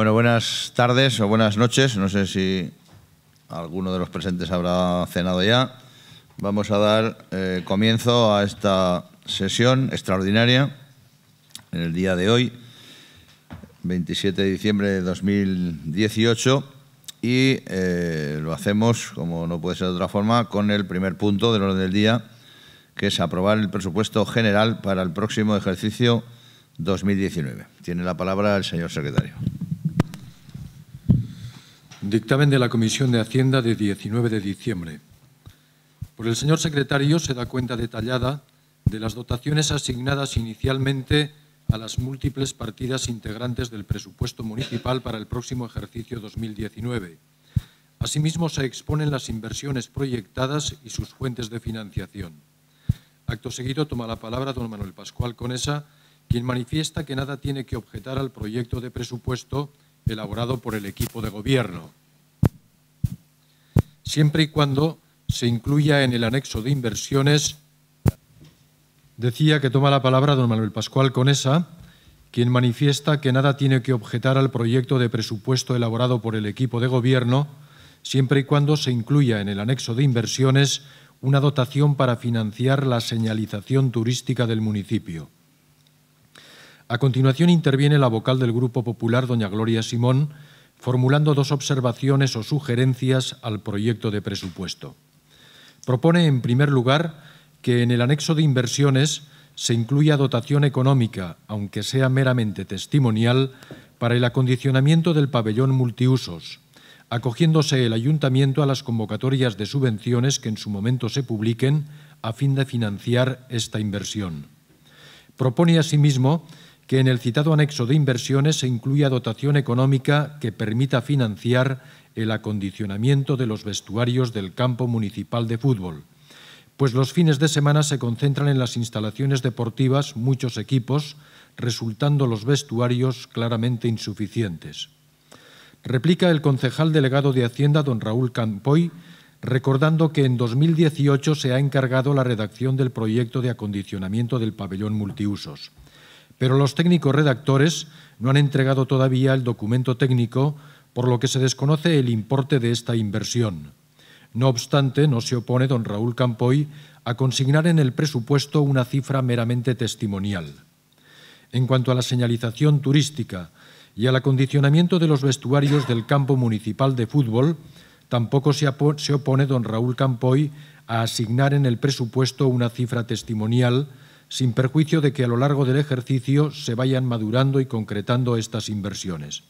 Bueno, buenas tardes o buenas noches. No sé si alguno de los presentes habrá cenado ya. Vamos a dar eh, comienzo a esta sesión extraordinaria en el día de hoy, 27 de diciembre de 2018, y eh, lo hacemos, como no puede ser de otra forma, con el primer punto del orden del día, que es aprobar el presupuesto general para el próximo ejercicio 2019. Tiene la palabra el señor secretario. Dictamen de la Comisión de Hacienda de 19 de diciembre. Por el señor secretario se da cuenta detallada de las dotaciones asignadas inicialmente a las múltiples partidas integrantes del presupuesto municipal para el próximo ejercicio 2019. Asimismo, se exponen las inversiones proyectadas y sus fuentes de financiación. Acto seguido toma la palabra don Manuel Pascual Conesa, quien manifiesta que nada tiene que objetar al proyecto de presupuesto elaborado por el equipo de gobierno, siempre y cuando se incluya en el anexo de inversiones. Decía que toma la palabra don Manuel Pascual Conesa, quien manifiesta que nada tiene que objetar al proyecto de presupuesto elaborado por el equipo de gobierno, siempre y cuando se incluya en el anexo de inversiones una dotación para financiar la señalización turística del municipio. A continuación interviene la vocal del Grupo Popular, doña Gloria Simón, formulando dos observaciones o sugerencias al proyecto de presupuesto. Propone, en primer lugar, que en el anexo de inversiones se incluya dotación económica, aunque sea meramente testimonial, para el acondicionamiento del pabellón multiusos, acogiéndose el ayuntamiento a las convocatorias de subvenciones que en su momento se publiquen a fin de financiar esta inversión. Propone asimismo que en el citado anexo de inversiones se incluya dotación económica que permita financiar el acondicionamiento de los vestuarios del campo municipal de fútbol, pues los fines de semana se concentran en las instalaciones deportivas muchos equipos, resultando los vestuarios claramente insuficientes. Replica el concejal delegado de Hacienda, don Raúl Campoy, recordando que en 2018 se ha encargado la redacción del proyecto de acondicionamiento del pabellón multiusos pero los técnicos redactores no han entregado todavía el documento técnico, por lo que se desconoce el importe de esta inversión. No obstante, no se opone don Raúl Campoy a consignar en el presupuesto una cifra meramente testimonial. En cuanto a la señalización turística y al acondicionamiento de los vestuarios del campo municipal de fútbol, tampoco se, opone don Raúl Campoy a asignar en el presupuesto una cifra testimonial, sin perjuicio de que a lo largo del ejercicio se vayan madurando y concretando estas inversiones.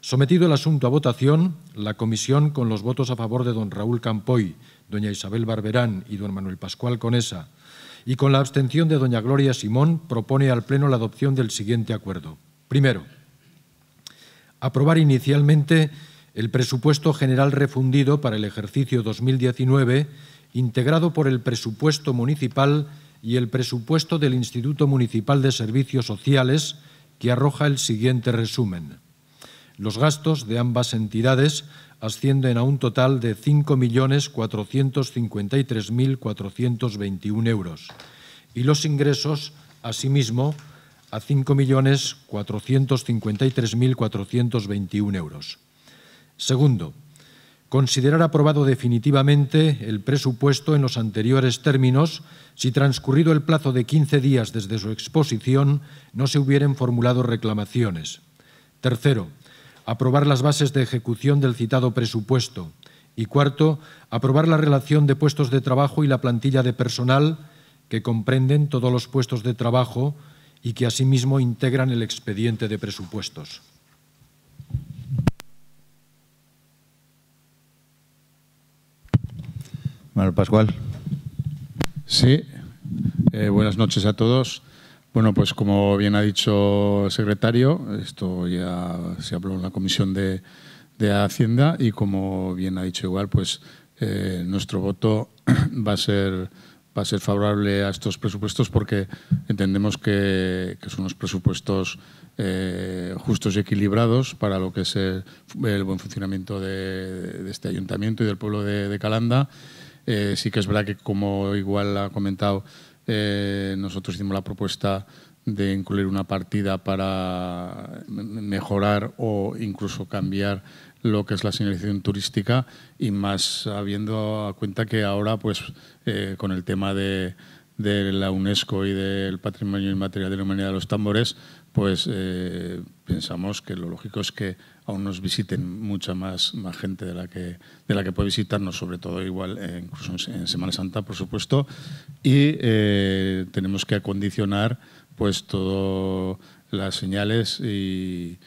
Sometido el asunto a votación, la comisión, con los votos a favor de don Raúl Campoy, doña Isabel Barberán y don Manuel Pascual Conesa, y con la abstención de doña Gloria Simón, propone al Pleno la adopción del siguiente acuerdo. Primero, aprobar inicialmente el presupuesto general refundido para el ejercicio 2019, integrado por el presupuesto municipal y el presupuesto del Instituto Municipal de Servicios Sociales, que arroja el siguiente resumen. Los gastos de ambas entidades ascienden a un total de 5.453.421 euros y los ingresos, asimismo, a 5.453.421 euros. Segundo, considerar aprobado definitivamente el presupuesto en los anteriores términos si transcurrido el plazo de 15 días desde su exposición no se hubieran formulado reclamaciones. Tercero, aprobar las bases de ejecución del citado presupuesto. Y cuarto, aprobar la relación de puestos de trabajo y la plantilla de personal que comprenden todos los puestos de trabajo y que asimismo integran el expediente de presupuestos. Manuel Pascual. Sí, eh, buenas noches a todos. Bueno, pues como bien ha dicho el secretario, esto ya se habló en la comisión de, Hacienda y como bien ha dicho igual, pues eh, nuestro voto va a ser va a ser favorable a estos presupuestos porque entendemos que, son unos presupuestos eh, justos y equilibrados para lo que es el, buen funcionamiento de, este ayuntamiento y del pueblo de Calanda eh, sí que es verdad que, como igual ha comentado, eh, nosotros hicimos la propuesta de incluir una partida para mejorar o incluso cambiar lo que es la señalización turística y más habiendo a cuenta que ahora pues eh, con el tema de, la UNESCO y del patrimonio inmaterial de la humanidad de los tambores pues pensamos que lo lógico es que aún nos visiten mucha más, gente de la, que, de la que puede visitarnos, sobre todo igual, eh, incluso en, Semana Santa, por supuesto, y eh, tenemos que acondicionar pues todas las señales y,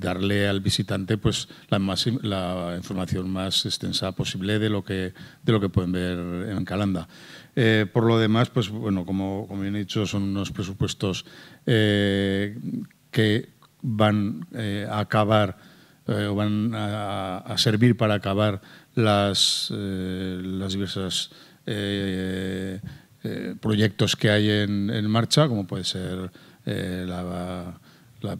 darle al visitante pues la, información más extensa posible de lo que de lo que pueden ver en Calanda. Eh, por lo demás, pues bueno, como, bien he dicho, son unos presupuestos que eh, eh, van a acabar o van a, servir para acabar las, eh, las diversas proyectos que hay en, marcha, como puede ser la,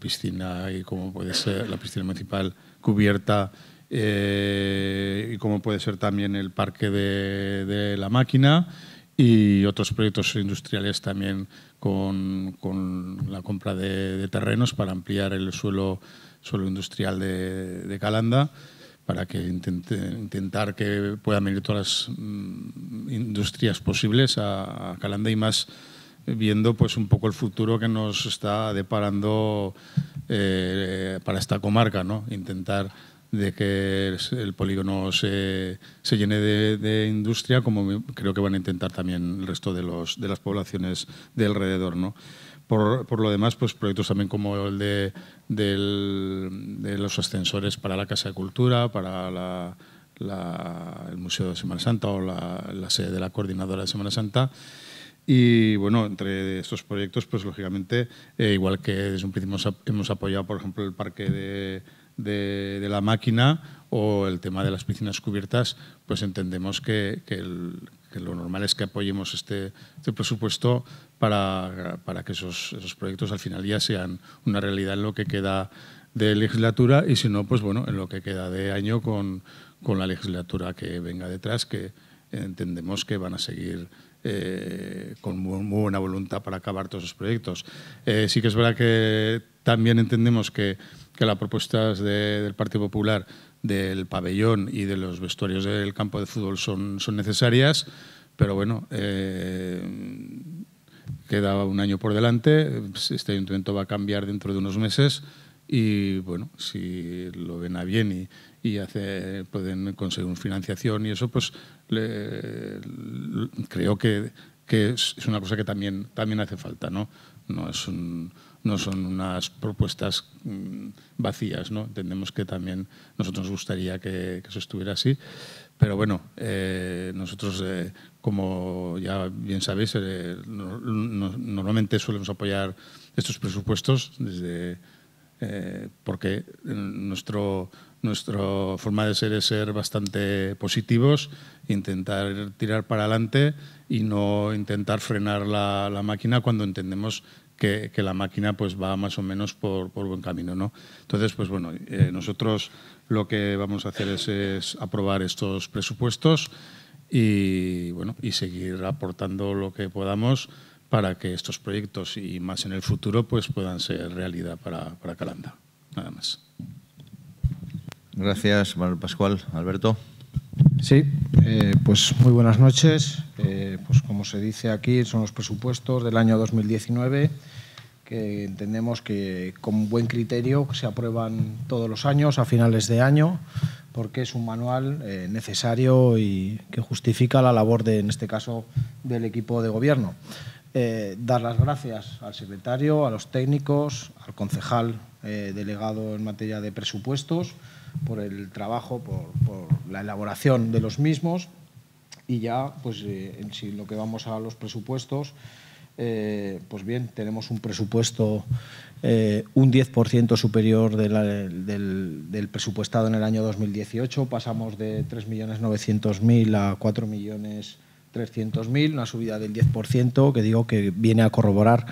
piscina y como puede ser la piscina municipal cubierta y como puede ser también el parque de la máquina y otros proyectos industriales también con, la compra de, terrenos para ampliar el suelo, suelo industrial de, Calanda para que intentar que puedan venir todas las mm, industrias posibles a, Calanda y más viendo pues un poco el futuro que nos está deparando eh, para esta comarca, ¿no? Intentar de que el polígono se, llene de, industria, como creo que van a intentar también el resto de, los, de las poblaciones de alrededor. ¿no? Por, lo demás, pues proyectos también como el de, de los ascensores para la Casa de Cultura, para la, el Museo de Semana Santa o la, sede de la Coordinadora de Semana Santa. Y bueno, entre estos proyectos, pues lógicamente, eh, igual que desde un principio hemos apoyado, por ejemplo, el Parque de de, la máquina o el tema de las piscinas cubiertas, pues entendemos que, lo normal es que apoyemos este, este presupuesto para, que esos, proyectos al final ya sean una realidad en lo que queda de legislatura y si no, pues bueno, en lo que queda de año con, la legislatura que venga detrás, que entendemos que van a seguir eh, con muy, buena voluntad para acabar todos esos proyectos. Eh, sí que es verdad que también entendemos que que las propuestas del Partido Popular del pabellón y de los vestuarios del campo de fútbol son, son necesarias, pero bueno, eh, queda un año por delante, este ayuntamiento va a cambiar dentro de unos meses y bueno, si lo ven a bien y, hace, pueden conseguir financiación y eso, pues creo que, que, es una cosa que también, también hace falta, ¿no? No es un no son unas propuestas mm, vacías. ¿no? Entendemos que también nosotros nos gustaría que, eso estuviera así. Pero bueno, eh, nosotros, eh, como ya bien sabéis, eh, normalmente solemos apoyar estos presupuestos desde, porque nuestro, nuestra forma de ser es ser bastante positivos, intentar tirar para adelante y no intentar frenar la, la máquina cuando entendemos que, la máquina pues va más o menos por, buen camino. ¿no? Entonces, pues bueno, eh, nosotros lo que vamos a hacer es, es, aprobar estos presupuestos y, bueno, y seguir aportando lo que podamos para que estos proyectos y más en el futuro pues puedan ser realidad para, para Calanda. Nada más. Gracias, Manuel Pascual. Alberto. Sí, eh, pues muy buenas noches. Eh, pues como se dice aquí, son los presupuestos del año 2019 que entendemos que con buen criterio se aprueban todos los años a finales de año porque es un manual eh, necesario y que justifica la labor de, en este caso, del equipo de gobierno. dar las gracias al secretario, a los técnicos, al concejal delegado en materia de presupuestos por el trabajo, por, la elaboración de los mismos. Y ya, pues eh, en si lo que vamos a los presupuestos, eh, pues bien, tenemos un presupuesto eh, un 10% superior del, presupuestado en el año 2018. Pasamos de 3.900.000 a 4.300.000, una subida del 10%, que digo que viene a corroborar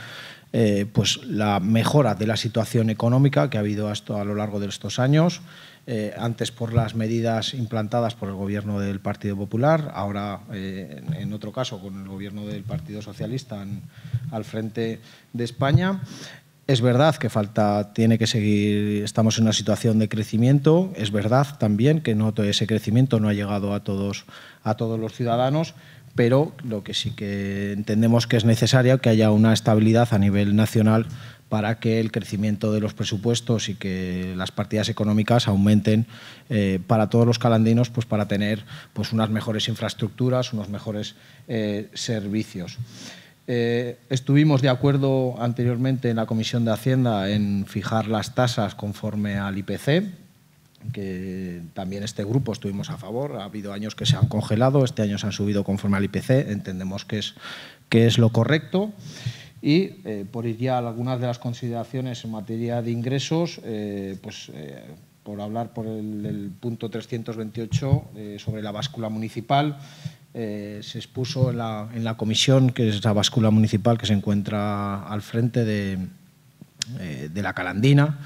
pues la mejora de la situación económica que ha habido hasta a lo largo de estos años. Eh, antes por las medidas implantadas por el gobierno del Partido Popular, ahora eh, en otro caso con el gobierno del Partido Socialista al frente de España. Es verdad que falta, tiene que seguir, estamos en una situación de crecimiento, es verdad también que no, ese crecimiento no ha llegado a todos, a todos los ciudadanos, pero lo que sí que entendemos que es necesario que haya una estabilidad a nivel nacional para que el crecimiento de los presupuestos y que las partidas económicas aumenten eh, para todos los calandinos, pues para tener pues, unas mejores infraestructuras, unos mejores eh, servicios. Eh, estuvimos de acuerdo anteriormente en la Comisión de Hacienda en fijar las tasas conforme al IPC, que también este grupo estuvimos a favor. Ha habido años que se han congelado, este año se han subido conforme al IPC, entendemos que es, que es lo correcto y eh, por ir ya a algunas de las consideraciones en materia de ingresos, eh, pues eh, por hablar por el, punto 328 sobre la báscula municipal, se expuso en la, comisión, que es la báscula municipal que se encuentra al frente de, la Calandina,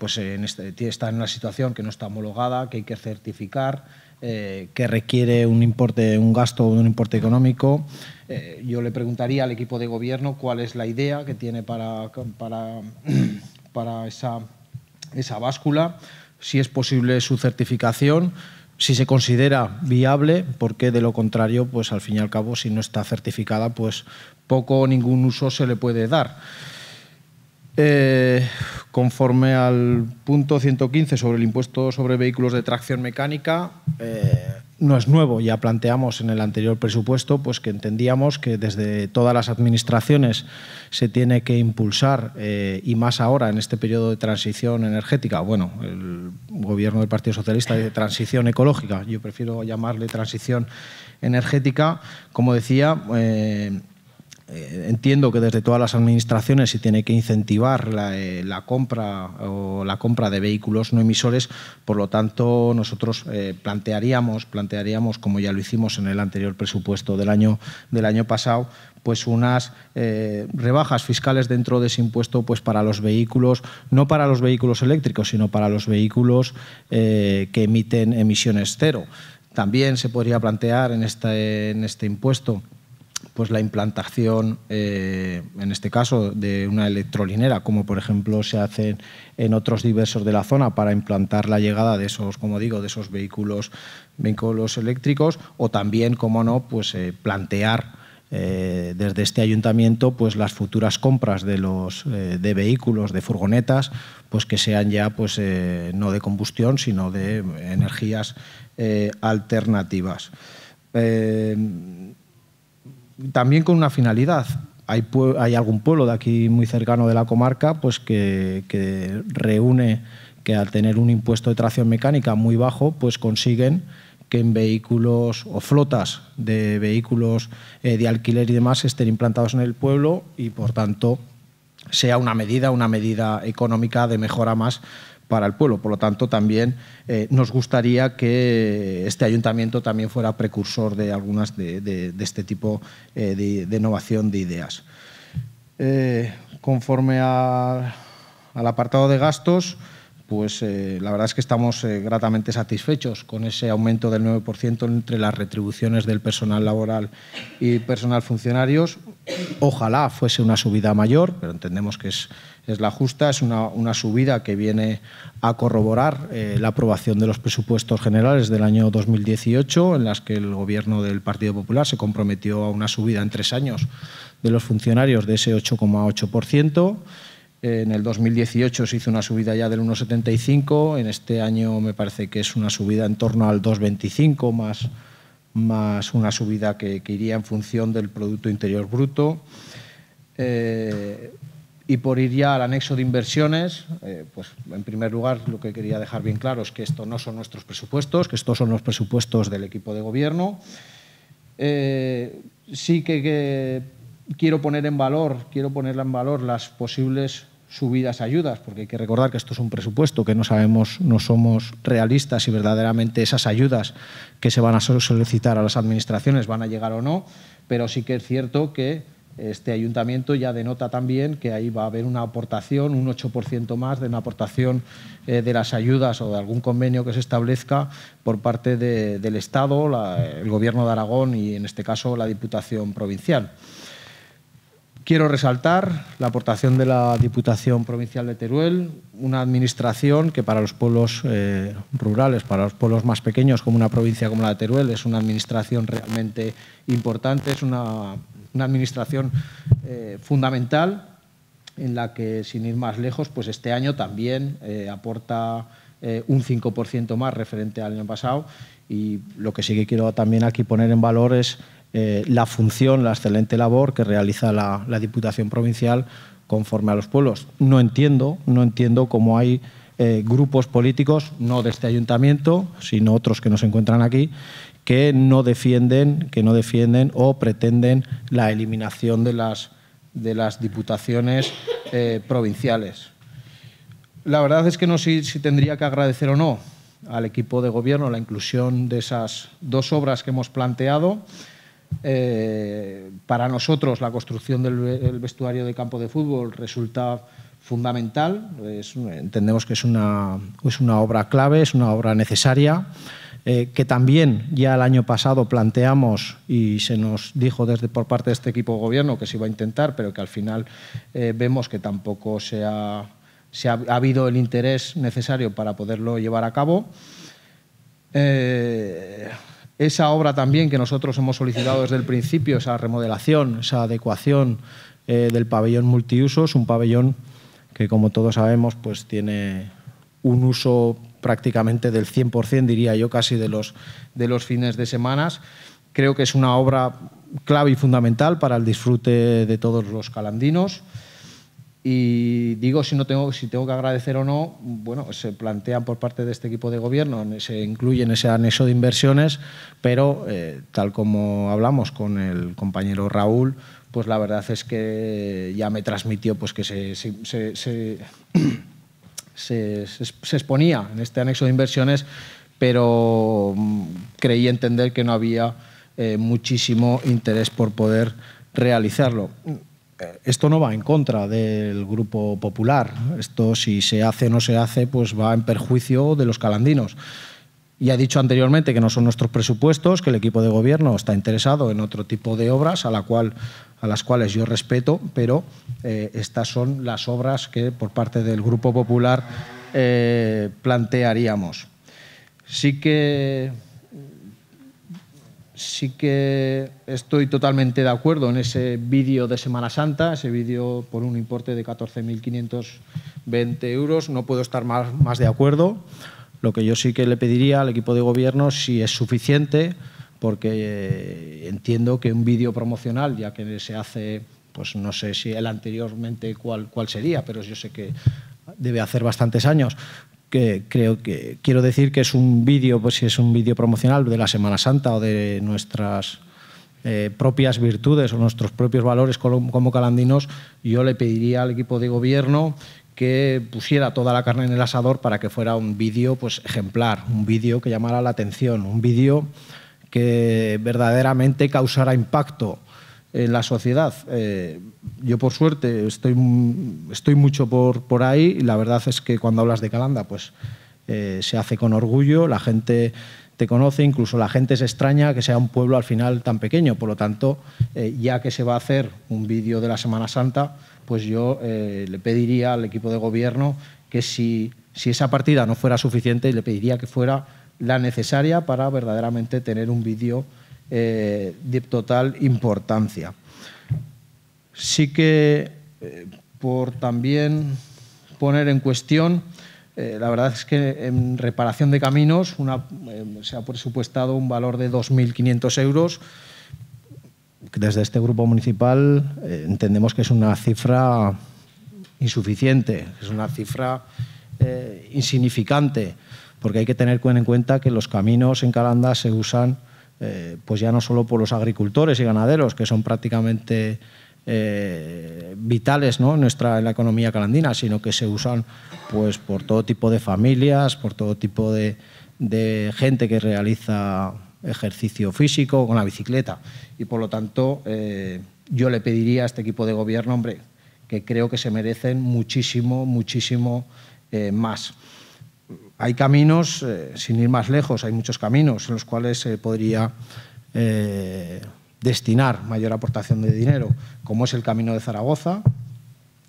pues este, está en una situación que no está homologada, que hay que certificar, que requiere un importe, un gasto, un importe económico eh, yo le preguntaría al equipo de gobierno cuál es la idea que tiene para, para, para esa, báscula, si es posible su certificación si se considera viable, porque de lo contrario, pues al fin y al cabo, si no está certificada, pues poco o ningún uso se le puede dar. Eh, conforme al punto 115 sobre el impuesto sobre vehículos de tracción mecánica, eh, no es nuevo. Ya planteamos en el anterior presupuesto pues, que entendíamos que desde todas las administraciones se tiene que impulsar, eh, y más ahora en este periodo de transición energética, bueno, el gobierno del Partido Socialista de transición ecológica, yo prefiero llamarle transición energética, como decía, eh, eh, entiendo que desde todas las administraciones se tiene que incentivar eh, la, compra o la compra de vehículos no emisores, por lo tanto nosotros eh, plantearíamos, plantearíamos, como ya lo hicimos en el anterior presupuesto del año, del año pasado, pues unas rebajas fiscales dentro de ese impuesto pues para los vehículos, no para los vehículos eléctricos, sino para los vehículos que emiten emisiones cero. También se podría plantear en este, en este impuesto pues la implantación, eh, en este caso, de una electrolinera, como por ejemplo se hacen en otros diversos de la zona para implantar la llegada de esos, como digo, de esos vehículos, vehículos eléctricos, o también, como no, pues eh, plantear eh, desde este ayuntamiento pues las futuras compras de los vehículos de furgonetas pues que sean ya pues no de combustión sino de energías alternativas también con una finalidad. Hay, algún pueblo de aquí muy cercano de la comarca pues que, reúne que al tener un impuesto de tracción mecánica muy bajo, pues consiguen que en vehículos o flotas de vehículos eh, de alquiler y demás estén implantados en el pueblo y, por tanto, sea una medida, una medida económica de mejora más para el pueblo. Por lo tanto, también eh, nos gustaría que este ayuntamiento también fuera precursor de algunas de, este tipo eh, de, innovación de ideas. Eh, conforme al apartado de gastos, pues la verdad es que estamos gratamente satisfechos con ese aumento del 9% entre las retribuciones del personal laboral y personal funcionarios. Ojalá fuese una subida mayor, pero entendemos que es es la justa, es una, subida que viene a corroborar eh, la aprobación de los presupuestos generales del año 2018, en las que el Gobierno del Partido Popular se comprometió a una subida en tres años de los funcionarios de ese 8,8%. En el 2018 se hizo una subida ya del 1,75, en este año me parece que es una subida en torno al 2,25 más, más una subida que, iría en función del Producto Interior Bruto. Eh, y por ir ya al anexo de inversiones, eh, pues en primer lugar lo que quería dejar bien claro es que estos no son nuestros presupuestos, que estos son los presupuestos del equipo de gobierno. Eh, sí que, quiero poner en valor, quiero ponerla en valor las posibles subidas ayudas, porque hay que recordar que esto es un presupuesto, que no sabemos, no somos realistas y verdaderamente esas ayudas que se van a solicitar a las administraciones van a llegar o no, pero sí que es cierto que este ayuntamiento ya denota también que ahí va a haber una aportación, un 8% más de una aportación eh, de las ayudas o de algún convenio que se establezca por parte del Estado, el Gobierno de Aragón y, en este caso, la Diputación Provincial. Quiero resaltar la aportación de la Diputación Provincial de Teruel, una administración que para los pueblos eh, rurales, para los pueblos más pequeños, como una provincia como la de Teruel, es una administración realmente importante, es una, administración eh, fundamental en la que, sin ir más lejos, pues este año también eh, aporta un 5% más referente al año pasado y lo que sí que quiero también aquí poner en valor es eh, la función, la excelente labor que realiza la, Diputación Provincial conforme a los pueblos. No entiendo, no entiendo cómo hay eh, grupos políticos, no de este ayuntamiento, sino otros que nos encuentran aquí, que no defienden, que no defienden o pretenden la eliminación de las, diputaciones eh, provinciales. La verdad es que no sé si tendría que agradecer o no al equipo de gobierno la inclusión de esas dos obras que hemos planteado eh, para nosotros la construcción del vestuario de campo de fútbol resulta fundamental. entendemos que es una, es una obra clave, es una obra necesaria, eh, que también ya el año pasado planteamos y se nos dijo desde por parte de este equipo de gobierno que se iba a intentar, pero que al final eh, vemos que tampoco se ha, se habido el interés necesario para poderlo llevar a cabo. Eh, esa obra también que nosotros hemos solicitado desde el principio, esa remodelación, esa adecuación eh, del pabellón multiusos, un pabellón que como todos sabemos pues tiene un uso prácticamente del 100%, diría yo, casi de los, de los fines de semana. Creo que es una obra clave y fundamental para el disfrute de todos los calandinos. Y digo si no tengo, si tengo que agradecer o no, bueno, se plantean por parte de este equipo de gobierno, se incluye en ese anexo de inversiones, pero eh, tal como hablamos con el compañero Raúl, pues la verdad es que ya me transmitió pues que se, exponía en este anexo de inversiones, pero mm, creí entender que no había eh, muchísimo interés por poder realizarlo. Eh, esto no va en contra del grupo popular. Esto, si se hace o no se hace, pues va en perjuicio de los calandinos. Ya he dicho anteriormente que no son nuestros presupuestos, que el equipo de gobierno está interesado en otro tipo de obras a, las cuales yo respeto, pero eh, estas son las obras que por parte del Grupo Popular eh, plantearíamos. Sí que sí que estoy totalmente de acuerdo en ese vídeo de Semana Santa, ese vídeo por un importe de 14.520 euros. No puedo estar más, más, de acuerdo. Lo que yo sí que le pediría al equipo de gobierno, si es suficiente, porque eh, entiendo que un vídeo promocional, ya que se hace, pues no sé si el anteriormente cuál, cuál sería, pero yo sé que debe hacer bastantes años, que creo que quiero decir que es un vídeo, pues si es un vídeo promocional de la Semana Santa o de nuestras eh, propias virtudes o nuestros propios valores como, calandinos, yo le pediría al equipo de gobierno que pusiera toda la carne en el asador para que fuera un vídeo pues, ejemplar, un vídeo que llamara la atención, un vídeo que verdaderamente causara impacto, en la sociedad. Eh, yo, por suerte, estoy, estoy mucho por, por ahí y la verdad es que cuando hablas de Calanda, pues eh, se hace con orgullo, la gente te conoce, incluso la gente se extraña que sea un pueblo al final tan pequeño. Por lo tanto, eh, ya que se va a hacer un vídeo de la Semana Santa, pues yo le pediría al equipo de gobierno que si, si esa partida no fuera suficiente, le pediría que fuera la necesaria para verdaderamente tener un vídeo eh, de total importancia. Sí que eh, por también poner en cuestión, eh, la verdad es que en reparación de caminos una, em, se ha presupuestado un valor de 2.500 euros. Desde este grupo municipal entendemos que es una cifra insuficiente, es una cifra insignificante, porque hay que tener en cuenta que los caminos en Calanda se usan eh, pues ya no solo por los agricultores y ganaderos, que son prácticamente eh, vitales en, la economía calandina, sino que se usan pues, por todo tipo de familias, por todo tipo de, gente que realiza ejercicio físico con la bicicleta. Y por lo tanto, eh, yo le pediría a este equipo de gobierno, hombre, que creo que se merecen muchísimo, muchísimo más hay caminos, eh, sin ir más lejos, hay muchos caminos en los cuales se podría eh, destinar mayor aportación de dinero, como es el camino de Zaragoza,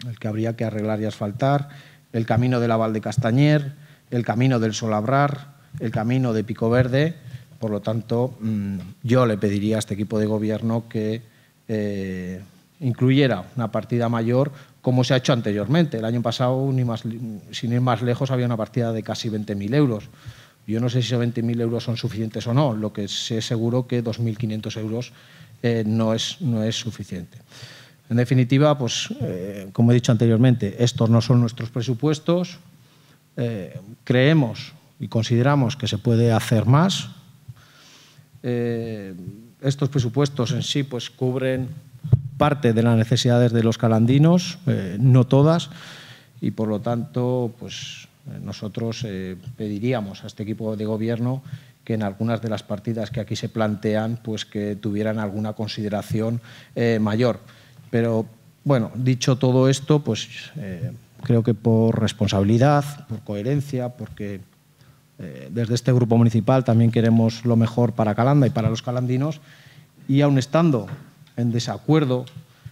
el que habría que arreglar y asfaltar, el camino la Val de Castañer, el camino del Solabrar, el camino de Pico Verde. Por lo tanto, mm, yo le pediría a este equipo de gobierno que eh, incluyera una partida mayor como se ha hecho anteriormente. El año pasado, más, sin ir más lejos, había una partida de casi 20.000 euros. Yo no sé si esos 20.000 euros son suficientes o no, lo que sé seguro que 2.500 euros eh, no, es, no es suficiente. En definitiva, pues, eh, como he dicho anteriormente, estos no son nuestros presupuestos. Eh, creemos y consideramos que se puede hacer más. estos presupuestos en sí pues, cubren parte de las necesidades de los calandinos, eh, no todas, y por lo tanto, pues nosotros eh, pediríamos a este equipo de gobierno que en algunas de las partidas que aquí se plantean, pues que tuvieran alguna consideración eh, mayor. Pero bueno, dicho todo esto, pues creo que por responsabilidad, por coherencia, porque desde este grupo municipal también queremos lo mejor para Calanda y para los calandinos, y aun estando en desacuerdo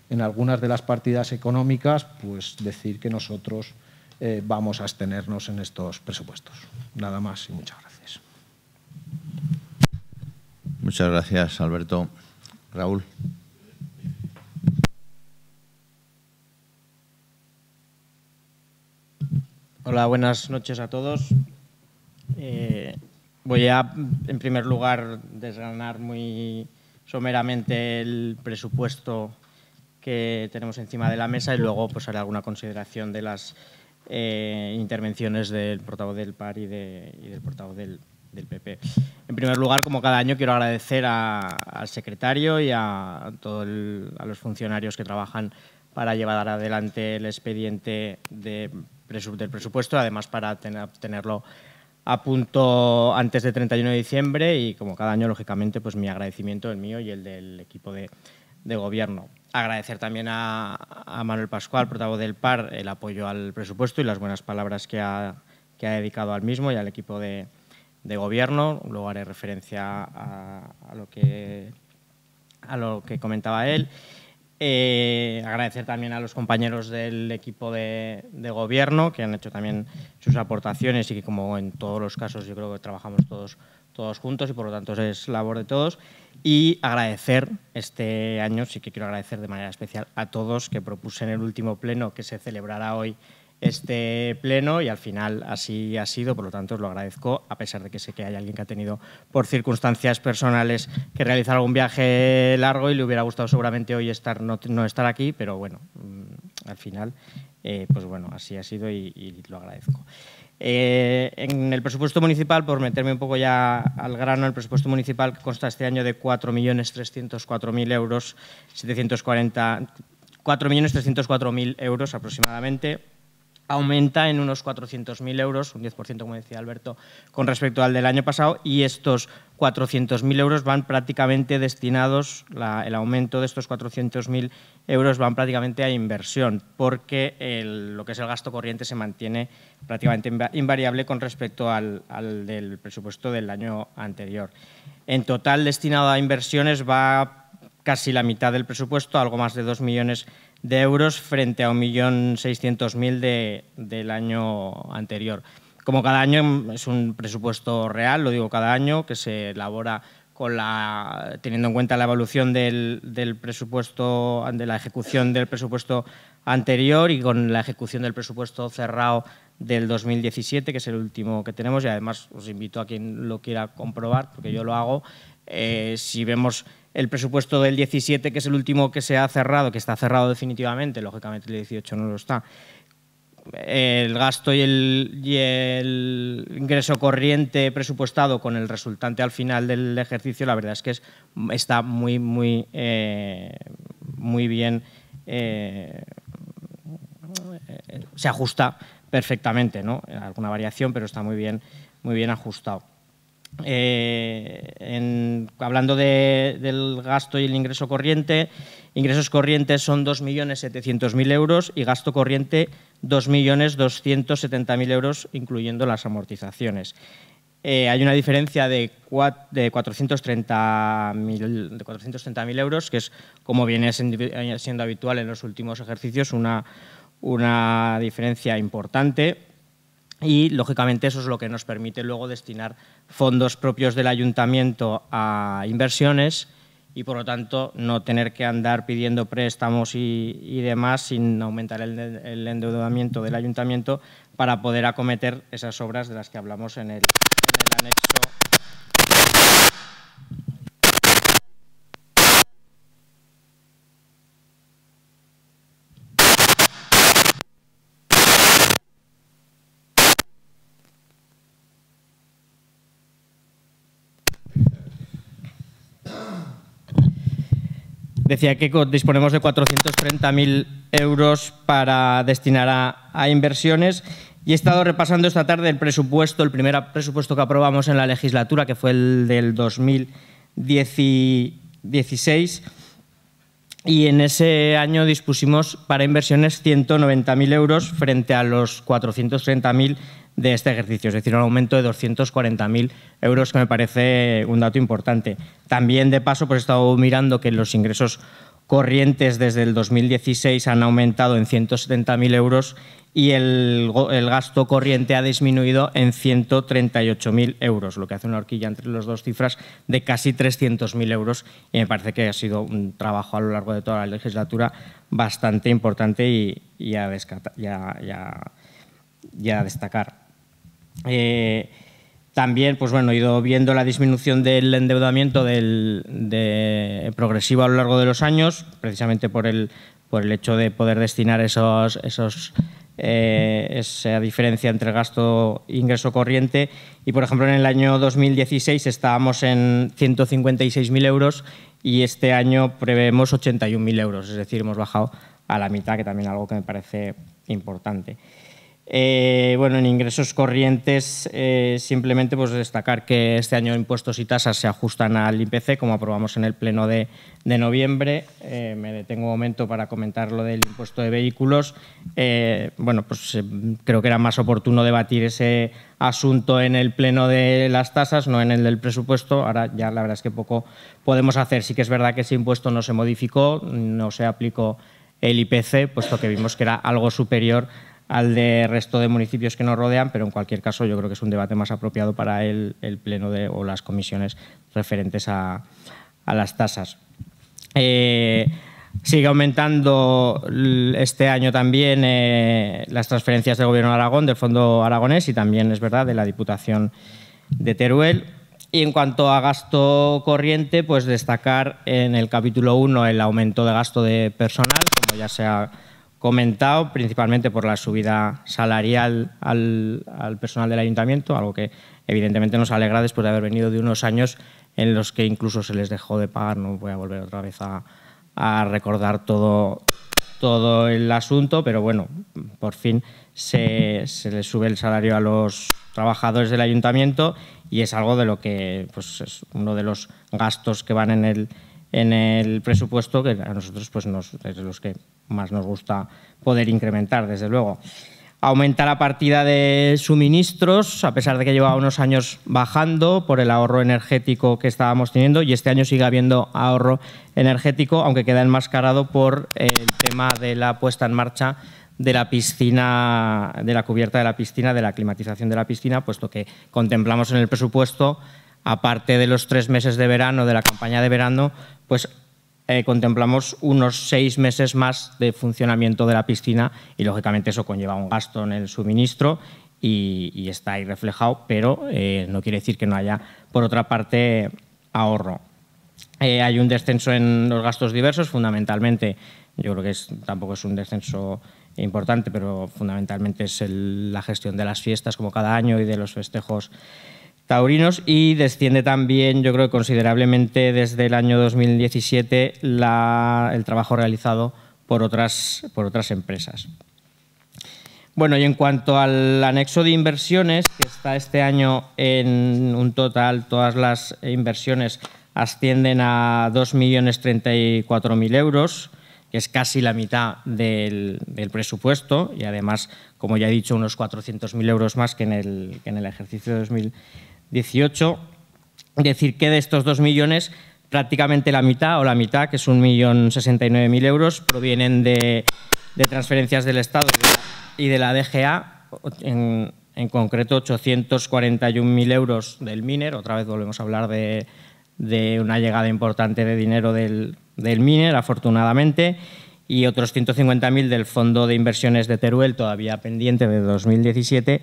en algunas de las partidas económicas, pues decir que nosotros eh, vamos a abstenernos en estos presupuestos. Nada más y muchas gracias. Muchas gracias, Alberto. Raúl. Hola, buenas noches a todos. Eh, voy a, en primer lugar, desgranar muy someramente el presupuesto que tenemos encima de la mesa y luego pues haré alguna consideración de las eh, intervenciones del portavoz del PAR y, del portavoz del, PP. En primer lugar, como cada año, quiero agradecer al secretario y a, a todos los funcionarios que trabajan para llevar adelante el expediente del presupuesto, además para tenerlo a punto antes del 31 de diciembre y como cada año, lógicamente, pues mi agradecimiento, el mío y el del equipo de, de gobierno. Agradecer también a, Manuel Pascual, portavoz del PAR, el apoyo al presupuesto y las buenas palabras que ha, dedicado al mismo y al equipo de, gobierno. Luego haré referencia lo, a lo que comentaba él. Eh, agradecer también a los compañeros del equipo de, gobierno que han hecho también sus aportaciones y que como en todos los casos yo creo que trabajamos todos, todos juntos y por lo tanto es labor de todos. Y agradecer este año, sí que quiero agradecer de manera especial a todos que propuse en el último pleno que se celebrará hoy este pleno y al final así ha sido, por lo tanto os lo agradezco, a pesar de que sé que hay alguien que ha tenido por circunstancias personales que realizar algún viaje largo y le hubiera gustado seguramente hoy estar no, estar aquí, pero bueno, mm, al final, eh, pues bueno, así ha sido y, lo agradezco. Eh, en el presupuesto municipal, por meterme un poco ya al grano, el presupuesto municipal consta este año de 4.304.000 euros, 740, 4.304.000 euros aproximadamente, aumenta en unos 400.000 euros, un 10% como decía Alberto, con respecto al del año pasado y estos 400.000 euros van prácticamente destinados, el aumento de estos 400.000 euros van prácticamente a inversión porque lo que es el gasto corriente se mantiene prácticamente invariable con respecto al, del presupuesto del año anterior. En total destinado a inversiones va casi la mitad del presupuesto, algo más de 2 millones de euros frente a 1.600.000 de, del año anterior. Como cada año es un presupuesto real, lo digo cada año, que se elabora con la, teniendo en cuenta la evolución del, presupuesto, de la ejecución del presupuesto anterior y con la ejecución del presupuesto cerrado del 2017, que es el último que tenemos, y además os invito a quien lo quiera comprobar, porque yo lo hago, eh, si vemos el presupuesto del 17, que es el último que se ha cerrado, que está cerrado definitivamente, lógicamente el 18 no lo está, el gasto y el, ingreso corriente presupuestado con el resultante al final del ejercicio, la verdad es que está muy, muy, eh, muy bien, eh, se ajusta perfectamente, ¿no? Alguna variación, pero está muy bien, muy bien ajustado. Eh, hablando del gasto y el ingreso corriente, ingresos corrientes son 2.700.000 euros y gasto corriente 2.270.000 euros, incluyendo las amortizaciones. Eh, hay una diferencia de, 430.000 euros, que es como viene siendo habitual en los últimos ejercicios, una diferencia importante y lógicamente eso es lo que nos permite luego destinar fondos propios del ayuntamiento a inversiones y por lo tanto no tener que andar pidiendo préstamos y, demás sin aumentar el, endeudamiento del ayuntamiento para poder acometer esas obras de las que hablamos en el anexo Decía que disponemos de 430.000 euros para destinar a, inversiones y he estado repasando esta tarde el presupuesto, el primer presupuesto que aprobamos en la legislatura, que fue el del 2016. Y en ese año dispusimos para inversiones 190.000 euros frente a los 430.000 euros de este ejercicio, es decir, un aumento de 240.000 euros, que me parece un dato importante. También, de paso, pues he estado mirando que los ingresos corrientes desde el 2016 han aumentado en 170.000 euros y el, gasto corriente ha disminuido en 138.000 euros, lo que hace una horquilla entre las dos cifras de casi 300.000 euros. Y me parece que ha sido un trabajo a lo largo de toda la legislatura bastante importante y, y, a destacar. Eh, también, pues bueno, he ido viendo la disminución del endeudamiento progresivo a lo largo de los años, precisamente por el, por el hecho de poder destinar esos, eh, esa diferencia entre gasto e ingreso corriente. Y, por ejemplo, en el año 2016 estábamos en 156.000 euros y este año prevemos 81.000 euros, es decir, hemos bajado a la mitad, que también es algo que me parece importante. Eh, bueno, en ingresos corrientes, eh, simplemente pues, destacar que este año impuestos y tasas se ajustan al IPC, como aprobamos en el Pleno de, noviembre. Eh, me detengo un momento para comentar lo del impuesto de vehículos. bueno, pues creo que era más oportuno debatir ese asunto en el Pleno de las tasas, no en el del presupuesto. Ahora ya la verdad es que poco podemos hacer. Sí que es verdad que ese impuesto no se modificó, no se aplicó el IPC, puesto que vimos que era algo superior al de resto de municipios que nos rodean, pero en cualquier caso yo creo que es un debate más apropiado para el, pleno de, o las comisiones referentes a, las tasas. Eh, sigue aumentando este año también eh, las transferencias del Gobierno de Aragón, del Fondo Aragonés y también, es verdad, de la Diputación de Teruel. Y en cuanto a gasto corriente, pues destacar en el capítulo 1 el aumento de gasto de personal, como ya se ha comentado, principalmente por la subida salarial al, personal del ayuntamiento, algo que evidentemente nos alegra después de haber venido de unos años en los que incluso se les dejó de pagar. No voy a volver otra vez a, recordar todo, todo el asunto, pero bueno, por fin se, se les sube el salario a los trabajadores del ayuntamiento y es algo de lo que pues, es uno de los gastos que van en el en el presupuesto, que a nosotros pues, nos, es de los que más nos gusta poder incrementar, desde luego. Aumenta la partida de suministros, a pesar de que llevaba unos años bajando por el ahorro energético que estábamos teniendo, y este año sigue habiendo ahorro energético, aunque queda enmascarado por el tema de la puesta en marcha de la piscina, de la cubierta de la piscina, de la climatización de la piscina, puesto que contemplamos en el presupuesto aparte de los tres meses de verano, de la campaña de verano, pues eh, contemplamos unos seis meses más de funcionamiento de la piscina y lógicamente eso conlleva un gasto en el suministro y, está ahí reflejado, pero eh, no quiere decir que no haya, por otra parte, ahorro. Eh, hay un descenso en los gastos diversos, fundamentalmente, yo creo que tampoco es un descenso importante, pero fundamentalmente es la gestión de las fiestas como cada año y de los festejos taurinos y desciende también, yo creo, considerablemente desde el año 2017 el trabajo realizado por otras, por otras empresas. Bueno, y en cuanto al anexo de inversiones, que está este año en un total, todas las inversiones ascienden a 2.034.000 euros, que es casi la mitad del, presupuesto y además, como ya he dicho, unos 400.000 euros más que en el, ejercicio en el ejercicio 2000, 18, decir que de estos 2 millones, prácticamente la mitad o la mitad, que es 1.069.000 euros, provienen de, transferencias del Estado y de la DGA, en, en concreto 841.000 euros del MINER, otra vez volvemos a hablar de, una llegada importante de dinero del, del MINER, afortunadamente, y otros 150.000 del Fondo de Inversiones de Teruel, todavía pendiente de 2017,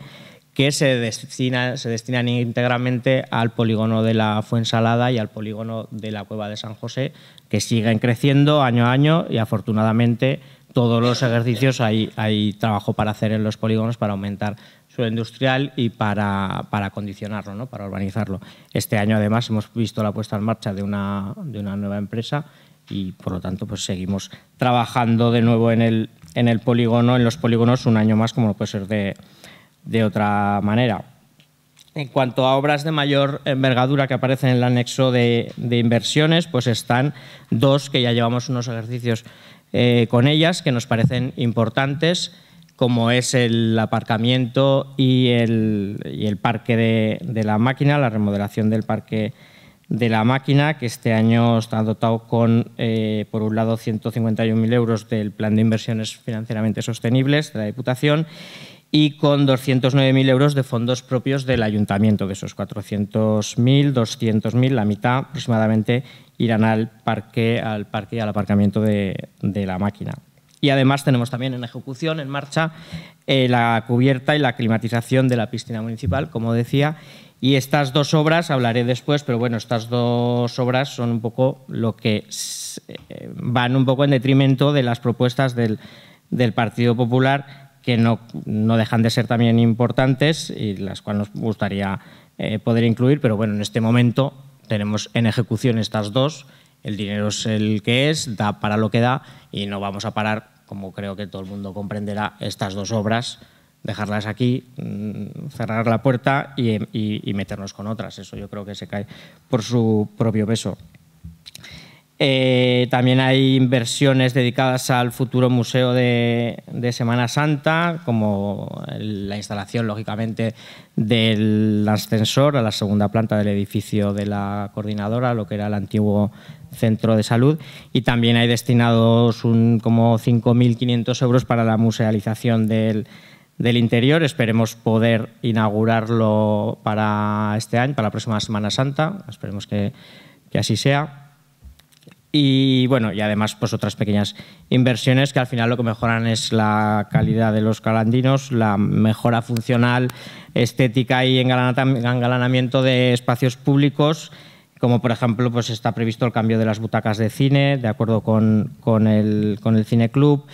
que se, destina, se destinan íntegramente al polígono de la Fuensalada y al polígono de la Cueva de San José, que siguen creciendo año a año y afortunadamente todos los ejercicios hay, hay trabajo para hacer en los polígonos para aumentar su industrial y para, para condicionarlo ¿no? para urbanizarlo. Este año además hemos visto la puesta en marcha de una, de una nueva empresa y por lo tanto pues seguimos trabajando de nuevo en el, en el polígono, en los polígonos un año más como lo puede ser de, de otra manera. En cuanto a obras de mayor envergadura que aparecen en el anexo de, inversiones, pues están dos que ya llevamos unos ejercicios eh, con ellas que nos parecen importantes, como es el aparcamiento y el, parque de, la máquina, la remodelación del parque de la máquina, que este año está dotado con, eh, por un lado, 151.000 euros del Plan de Inversiones Financieramente Sostenibles de la Diputación y con 209.000 euros de fondos propios del ayuntamiento. De esos 400.000, 200.000, la mitad aproximadamente irán al parque, al parque y al aparcamiento de, la máquina. Y además tenemos también en ejecución, en marcha, eh, la cubierta y la climatización de la piscina municipal, como decía. Y estas dos obras, hablaré después, pero bueno, estas dos obras son un poco lo que eh, van un poco en detrimento de las propuestas del, del Partido Popular que no, no, dejan de ser también importantes y las cuales nos gustaría eh, poder incluir, pero bueno, en este momento tenemos en ejecución estas dos, el dinero es el que es, da para lo que da y no vamos a parar, como creo que todo el mundo comprenderá, estas dos obras, dejarlas aquí, mm, cerrar la puerta y, y meternos con otras. Eso yo creo que se cae por su propio peso. Eh, también hay inversiones dedicadas al futuro museo de, Semana Santa, como la instalación, lógicamente, del ascensor a la segunda planta del edificio de la coordinadora, lo que era el antiguo centro de salud. Y también hay destinados como 5.500 euros para la musealización del, interior. Esperemos poder inaugurarlo para este año, para la próxima Semana Santa. Esperemos que así sea. Y bueno, y además pues, otras pequeñas inversiones que al final lo que mejoran es la calidad de los calandinos, la mejora funcional, estética y engalanamiento de espacios públicos, como por ejemplo pues está previsto el cambio de las butacas de cine, de acuerdo con, el, con el Cine Club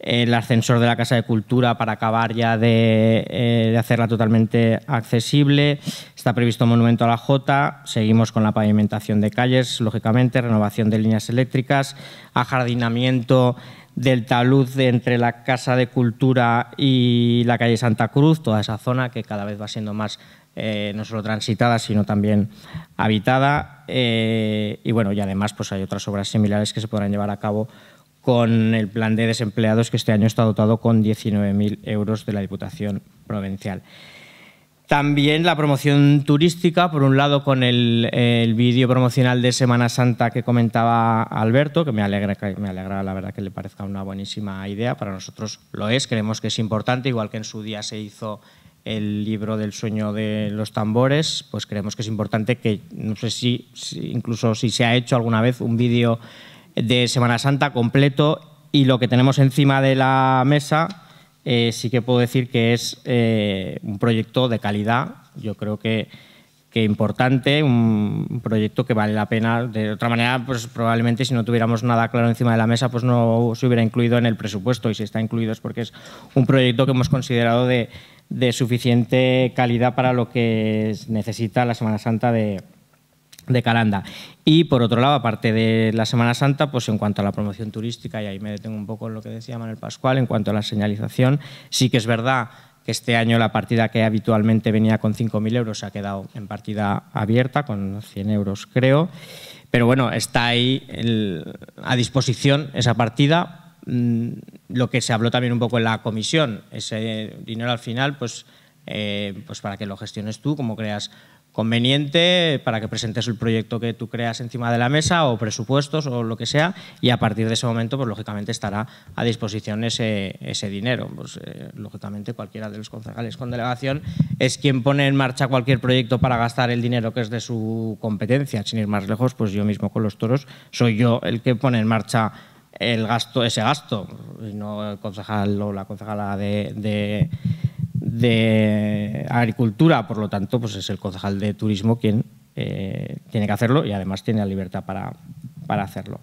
el ascensor de la Casa de Cultura para acabar ya eh, de, hacerla totalmente accesible. Está previsto Monumento a la Jota, seguimos con la pavimentación de calles, lógicamente, renovación de líneas eléctricas, ajardinamiento del talud entre la Casa de Cultura y la calle Santa Cruz, toda esa zona que cada vez va siendo más eh, no solo transitada, sino también habitada. Eh, y bueno, y además pues hay otras obras similares que se podrán llevar a cabo con el plan de desempleados que este año está dotado con 19.000 euros de la Diputación Provincial. También la promoción turística, por un lado con el, vídeo promocional de Semana Santa que comentaba Alberto, que me alegra, que me alegra la verdad que le parezca una buenísima idea, para nosotros lo es, creemos que es importante, igual que en su día se hizo el libro del sueño de los tambores, pues creemos que es importante que, no sé si, si incluso si se ha hecho alguna vez un vídeo de Semana Santa completo y lo que tenemos encima de la mesa eh, sí que puedo decir que es eh, un proyecto de calidad, yo creo que, que, importante, un proyecto que vale la pena. De otra manera, pues probablemente si no tuviéramos nada claro encima de la mesa, pues no se hubiera incluido en el presupuesto y si está incluido es porque es un proyecto que hemos considerado de, de suficiente calidad para lo que necesita la Semana Santa de, de Calanda. Y por otro lado, aparte de la Semana Santa, pues en cuanto a la promoción turística, y ahí me detengo un poco en lo que decía Manuel Pascual, en cuanto a la señalización, sí que es verdad que este año la partida que habitualmente venía con 5.000 euros se ha quedado en partida abierta, con 100 euros creo. Pero bueno, está ahí a disposición esa partida. Mm, lo que se habló también un poco en la comisión, ese dinero al final, pues, eh, pues para que lo gestiones tú, como creas conveniente para que presentes el proyecto que tú creas encima de la mesa o presupuestos o lo que sea y a partir de ese momento pues lógicamente estará a disposición ese, dinero. Pues, eh, lógicamente cualquiera de los concejales con delegación es quien pone en marcha cualquier proyecto para gastar el dinero que es de su competencia. Sin ir más lejos, pues yo mismo con los toros soy yo el que pone en marcha el gasto, ese gasto, y no el concejal o la concejala de de Agricultura, por lo tanto, pues es el concejal de Turismo quien eh, tiene que hacerlo y además tiene la libertad para, hacerlo.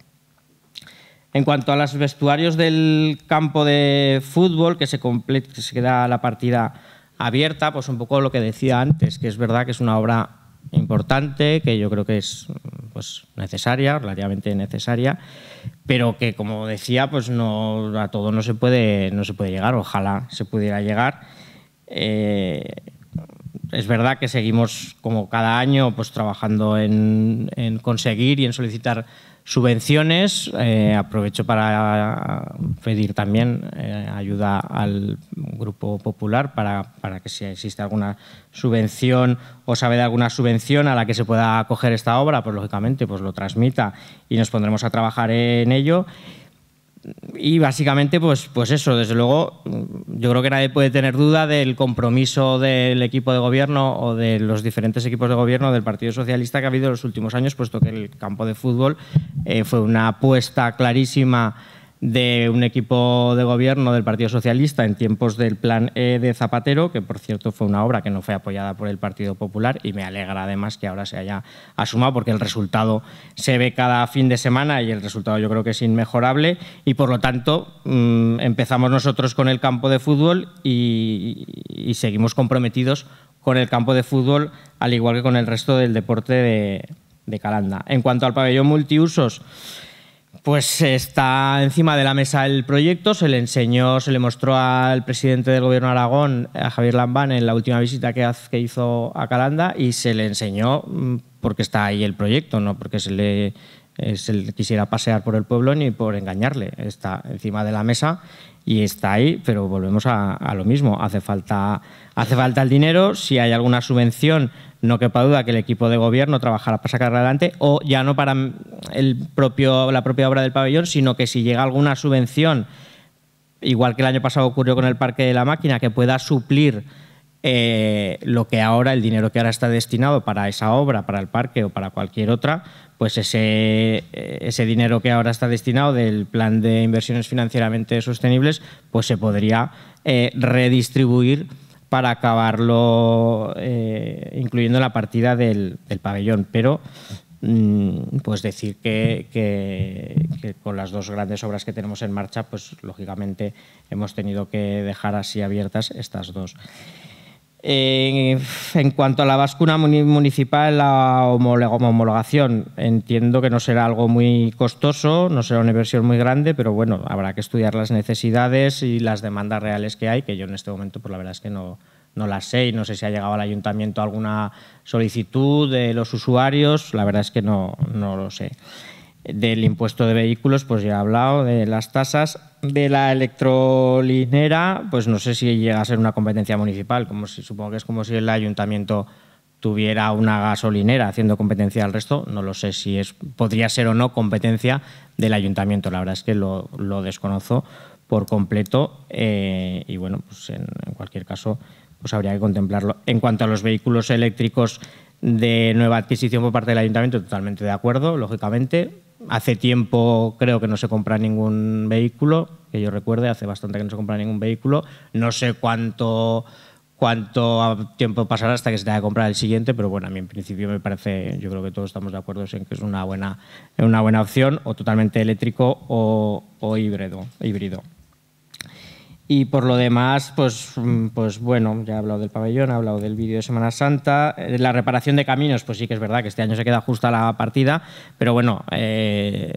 En cuanto a los vestuarios del campo de fútbol, que se, se queda la partida abierta, pues un poco lo que decía antes, que es verdad que es una obra importante, que yo creo que es pues, necesaria, relativamente necesaria, pero que como decía, pues a todo no se puede llegar, ojalá se pudiera llegar. Eh, es verdad que seguimos como cada año pues, trabajando en, conseguir y en solicitar subvenciones. Eh, aprovecho para pedir también eh, ayuda al Grupo Popular para, que si existe alguna subvención o sabe de alguna subvención a la que se pueda acoger esta obra, pues lógicamente pues, lo transmita y nos pondremos a trabajar en ello y básicamente, pues, pues eso, desde luego, yo creo que nadie puede tener duda del compromiso del equipo de gobierno o de los diferentes equipos de gobierno del Partido Socialista que ha habido en los últimos años, puesto que el campo de fútbol eh, fue una apuesta clarísima de un equipo de gobierno del Partido Socialista en tiempos del Plan E de Zapatero, que por cierto fue una obra que no fue apoyada por el Partido Popular y me alegra además que ahora se haya asumado porque el resultado se ve cada fin de semana y el resultado yo creo que es inmejorable y por lo tanto mm, empezamos nosotros con el campo de fútbol y, seguimos comprometidos con el campo de fútbol al igual que con el resto del deporte de Calanda. En cuanto al pabellón multiusos, pues está encima de la mesa el proyecto, se le enseñó, se le mostró al presidente del gobierno de Aragón, eh, a Javier Lambán, en la última visita que hizo a Calanda y se le enseñó mm, porque está ahí el proyecto, no porque eh, se le, quisiera pasear por el pueblo ni por engañarle. Está encima de la mesa y está ahí, pero volvemos a, a lo mismo. Hace falta, hace falta el dinero, si hay alguna subvención no quepa duda que el equipo de gobierno trabajará para sacar adelante, o ya no para el propio, la propia obra del pabellón, sino que si llega alguna subvención, igual que el año pasado ocurrió con el Parque de la Máquina, que pueda suplir eh, lo que ahora, el dinero que ahora está destinado para esa obra, para el parque o para cualquier otra, pues ese, eh, ese dinero que ahora está destinado del plan de inversiones financieramente sostenibles, pues se podría eh, redistribuir para acabarlo eh, incluyendo la partida del, pabellón. Pero mm, pues decir que, que, con las dos grandes obras que tenemos en marcha, pues lógicamente hemos tenido que dejar así abiertas estas dos en cuanto a la vacuna municipal, la homologación, entiendo que no será algo muy costoso, no será una inversión muy grande, pero bueno, habrá que estudiar las necesidades y las demandas reales que hay, que yo en este momento, pues la verdad es que no, no las sé y no sé si ha llegado al ayuntamiento alguna solicitud de los usuarios, la verdad es que no, no lo sé del impuesto de vehículos, pues ya he hablado de las tasas. De la electrolinera, pues no sé si llega a ser una competencia municipal, como si, supongo que es como si el ayuntamiento tuviera una gasolinera haciendo competencia al resto, no lo sé si es, podría ser o no competencia del ayuntamiento, la verdad es que lo, desconozco por completo eh, y bueno, pues en, en, cualquier caso pues habría que contemplarlo. En cuanto a los vehículos eléctricos de nueva adquisición por parte del ayuntamiento, totalmente de acuerdo, lógicamente, Hace tiempo creo que no se compra ningún vehículo, que yo recuerde, hace bastante que no se compra ningún vehículo. No sé cuánto, cuánto tiempo pasará hasta que se tenga que comprar el siguiente, pero bueno, a mí en principio me parece, yo creo que todos estamos de acuerdo en que es una buena, una buena opción, o totalmente eléctrico o, o híbrido. híbrido. Y por lo demás, pues, mm, pues bueno, ya he hablado del pabellón, he hablado del vídeo de Semana Santa, eh, la reparación de caminos, pues sí que es verdad que este año se queda justa la partida, pero bueno, eh,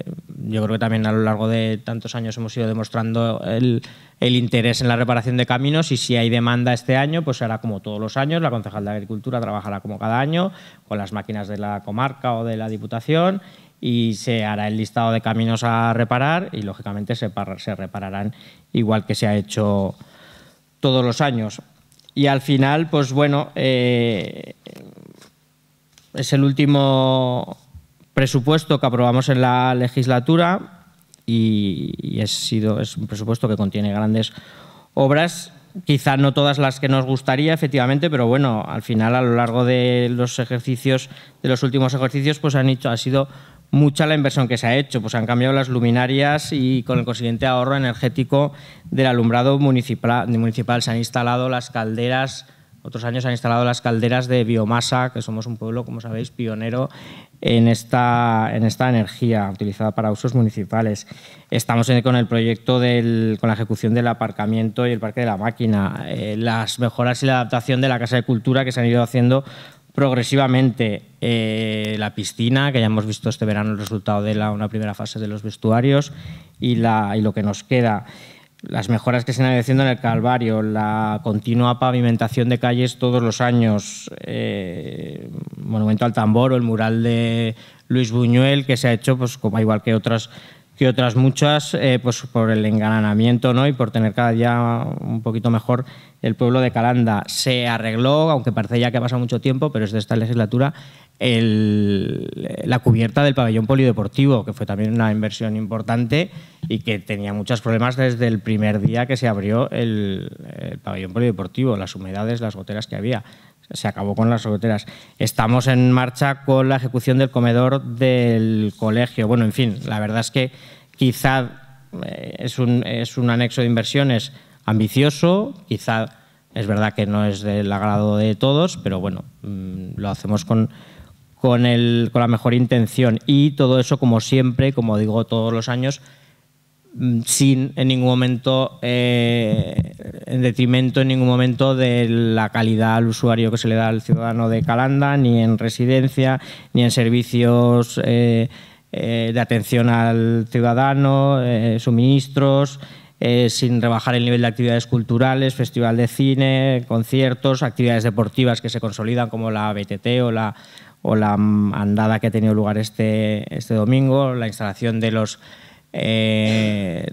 yo creo que también a lo largo de tantos años hemos ido demostrando el, el, interés en la reparación de caminos y si hay demanda este año, pues será como todos los años, la concejal de Agricultura trabajará como cada año, con las máquinas de la comarca o de la Diputación y se hará el listado de caminos a reparar y lógicamente se, se repararán igual que se ha hecho todos los años. Y al final, pues bueno, eh, es el último presupuesto que aprobamos en la legislatura y, es, sido, es un presupuesto que contiene grandes obras, quizá no todas las que nos gustaría, efectivamente, pero bueno, al final a lo largo de los ejercicios, de los últimos ejercicios, pues han hecho, ha sido mucha la inversión que se ha hecho. Pues han cambiado las luminarias y con el consiguiente ahorro energético del alumbrado municipal. municipal. Se han instalado las calderas, otros años se han instalado las calderas de biomasa, que somos un pueblo, como sabéis, pionero en esta, en esta energía utilizada para usos municipales. Estamos con el proyecto del, con la ejecución del aparcamiento y el parque de la máquina, eh, las mejoras y la adaptación de la Casa de Cultura que se han ido haciendo progresivamente eh, la piscina, que ya hemos visto este verano el resultado de la, una primera fase de los vestuarios y, la, y lo que nos queda. Las mejoras que se han ido haciendo en el Calvario, la continua pavimentación de calles todos los años, eh, Monumento al Tambor o el mural de Luis Buñuel, que se ha hecho, pues como igual que otras que otras muchas eh, pues por el engananamiento ¿no? y por tener cada día un poquito mejor el pueblo de Calanda. Se arregló, aunque parece ya que ha pasado mucho tiempo, pero es de esta legislatura, la cubierta del pabellón polideportivo, que fue también una inversión importante y que tenía muchos problemas desde el primer día que se abrió el pabellón polideportivo, las humedades, las goteras que había se acabó con las solteras. Estamos en marcha con la ejecución del comedor del colegio. Bueno, en fin, la verdad es que quizá eh, es, un, anexo de inversiones ambicioso, quizá es verdad que no es del agrado de todos, pero bueno, mm, lo hacemos con, con, el, con la mejor intención. Y todo eso, como siempre, como digo todos los años, Mm, sin en ningún momento, eh, en detrimento en ningún momento de la calidad al usuario que se le da al ciudadano de Calanda, ni en residencia, ni en servicios eh, eh, de atención al ciudadano, suministros, sin rebajar el nivel de actividades culturales, festival de cine, conciertos, actividades deportivas que se consolidan como la BTT o la, o la andada que ha tenido lugar este, este domingo, la instalación de los eh,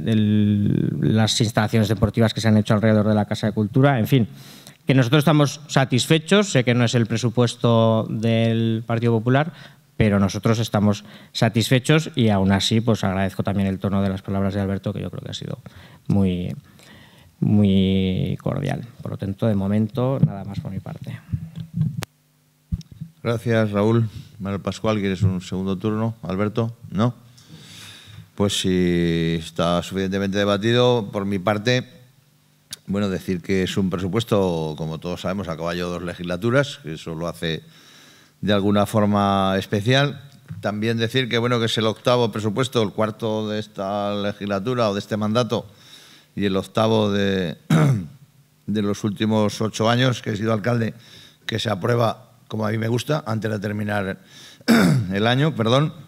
las instalaciones deportivas que se han hecho alrededor de la Casa de Cultura, en fin, que nosotros estamos satisfechos, sé que no es el presupuesto del Partido Popular, pero nosotros estamos satisfechos y aún así pues agradezco también el tono de las palabras de Alberto, que yo creo que ha sido muy, muy cordial. Por lo tanto, de momento, nada más por mi parte. Gracias, Raúl. Manuel Pascual, ¿quieres un segundo turno? Alberto, ¿no? pues si está suficientemente debatido. Por mi parte, bueno, decir que es un presupuesto, como todos sabemos, a caballo dos legislaturas, que eso lo hace de alguna forma especial. También decir que, bueno, que es el octavo presupuesto, el cuarto de esta legislatura o de este mandato y el octavo de, de los últimos ocho años que he sido alcalde, que se aprueba, como a mí me gusta, antes de terminar el año, perdón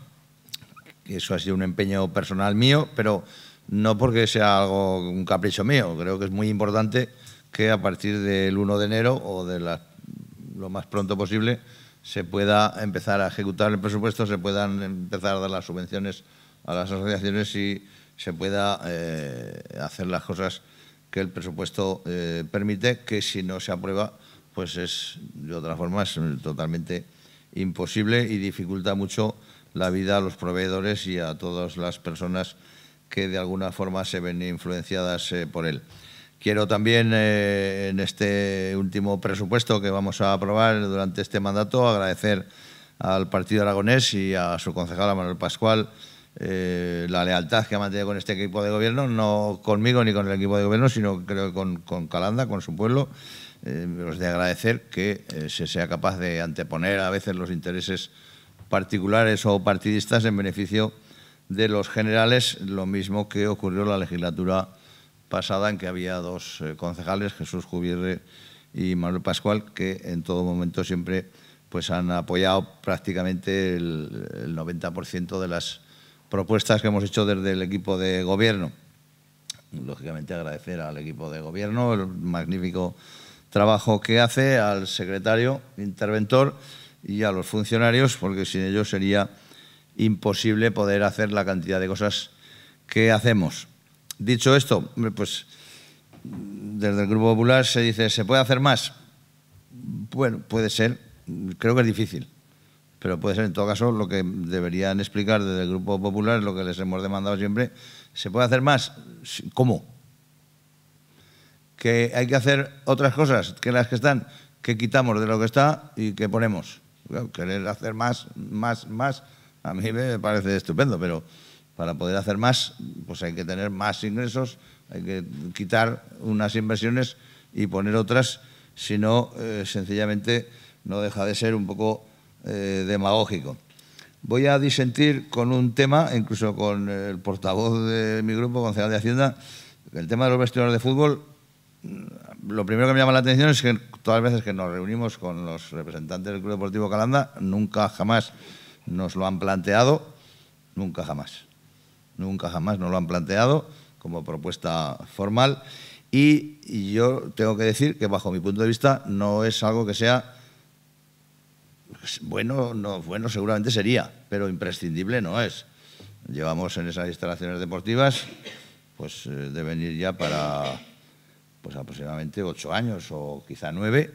eso ha sido un empeño personal mío, pero no porque sea algo, un capricho mío. Creo que es muy importante que a partir del 1 de enero o de lo más pronto posible se pueda empezar a ejecutar el presupuesto, se puedan empezar a dar las subvenciones a las asociaciones y se pueda eh, hacer las cosas que el presupuesto eh, permite, que si no se aprueba, pues es de otra forma es totalmente imposible y dificulta mucho la vida a los proveedores y a todas las personas que de alguna forma se ven influenciadas eh, por él. Quiero también eh, en este último presupuesto que vamos a aprobar durante este mandato agradecer al Partido Aragonés y a su concejal Manuel Pascual eh, la lealtad que ha mantenido con este equipo de gobierno, no conmigo ni con el equipo de gobierno, sino creo que con, con Calanda, con su pueblo. los de agradecer que se sea capaz de anteponer a veces los intereses particulares o partidistas en beneficio de los generales, lo mismo que ocurrió en la legislatura pasada en que había dos eh, concejales, Jesús Jubierre y Manuel Pascual, que en todo momento siempre pues, han apoyado prácticamente el 90% de las propuestas que hemos hecho desde el equipo de gobierno. Lógicamente agradecer al equipo de gobierno el magnífico trabajo que hace, al secretario interventor y a los funcionarios, porque sin ellos sería imposible poder hacer la cantidad de cosas que hacemos. Dicho esto, pues desde el Grupo Popular se dice, ¿se puede hacer más? Bueno, puede ser, creo que es difícil, pero puede ser en todo caso lo que deberían explicar desde el Grupo Popular, lo que les hemos demandado siempre, ¿se puede hacer más? ¿Cómo? ¿Que hay que hacer otras cosas que las que están? ¿Que quitamos de lo que está y que ponemos? querer hacer más, más, más, a mí me parece estupendo, pero para poder hacer más, pues hay que tener más ingresos, hay que quitar unas inversiones y poner otras, si no, eh, sencillamente no deja de ser un poco eh, demagógico. Voy a disentir con un tema, incluso con el portavoz de mi grupo, concejal de Hacienda, el tema de los vestidores de fútbol lo primero que me llama la atención es que todas las veces que nos reunimos con los representantes del Club Deportivo Calanda, nunca jamás nos lo han planteado, nunca jamás, nunca jamás nos lo han planteado como propuesta formal y yo tengo que decir que bajo mi punto de vista no es algo que sea pues, bueno, bueno seguramente sería, pero imprescindible no es. Llevamos en esas instalaciones deportivas, pues eh, deben ir ya para pues, aproximadamente ocho años o quizá nueve,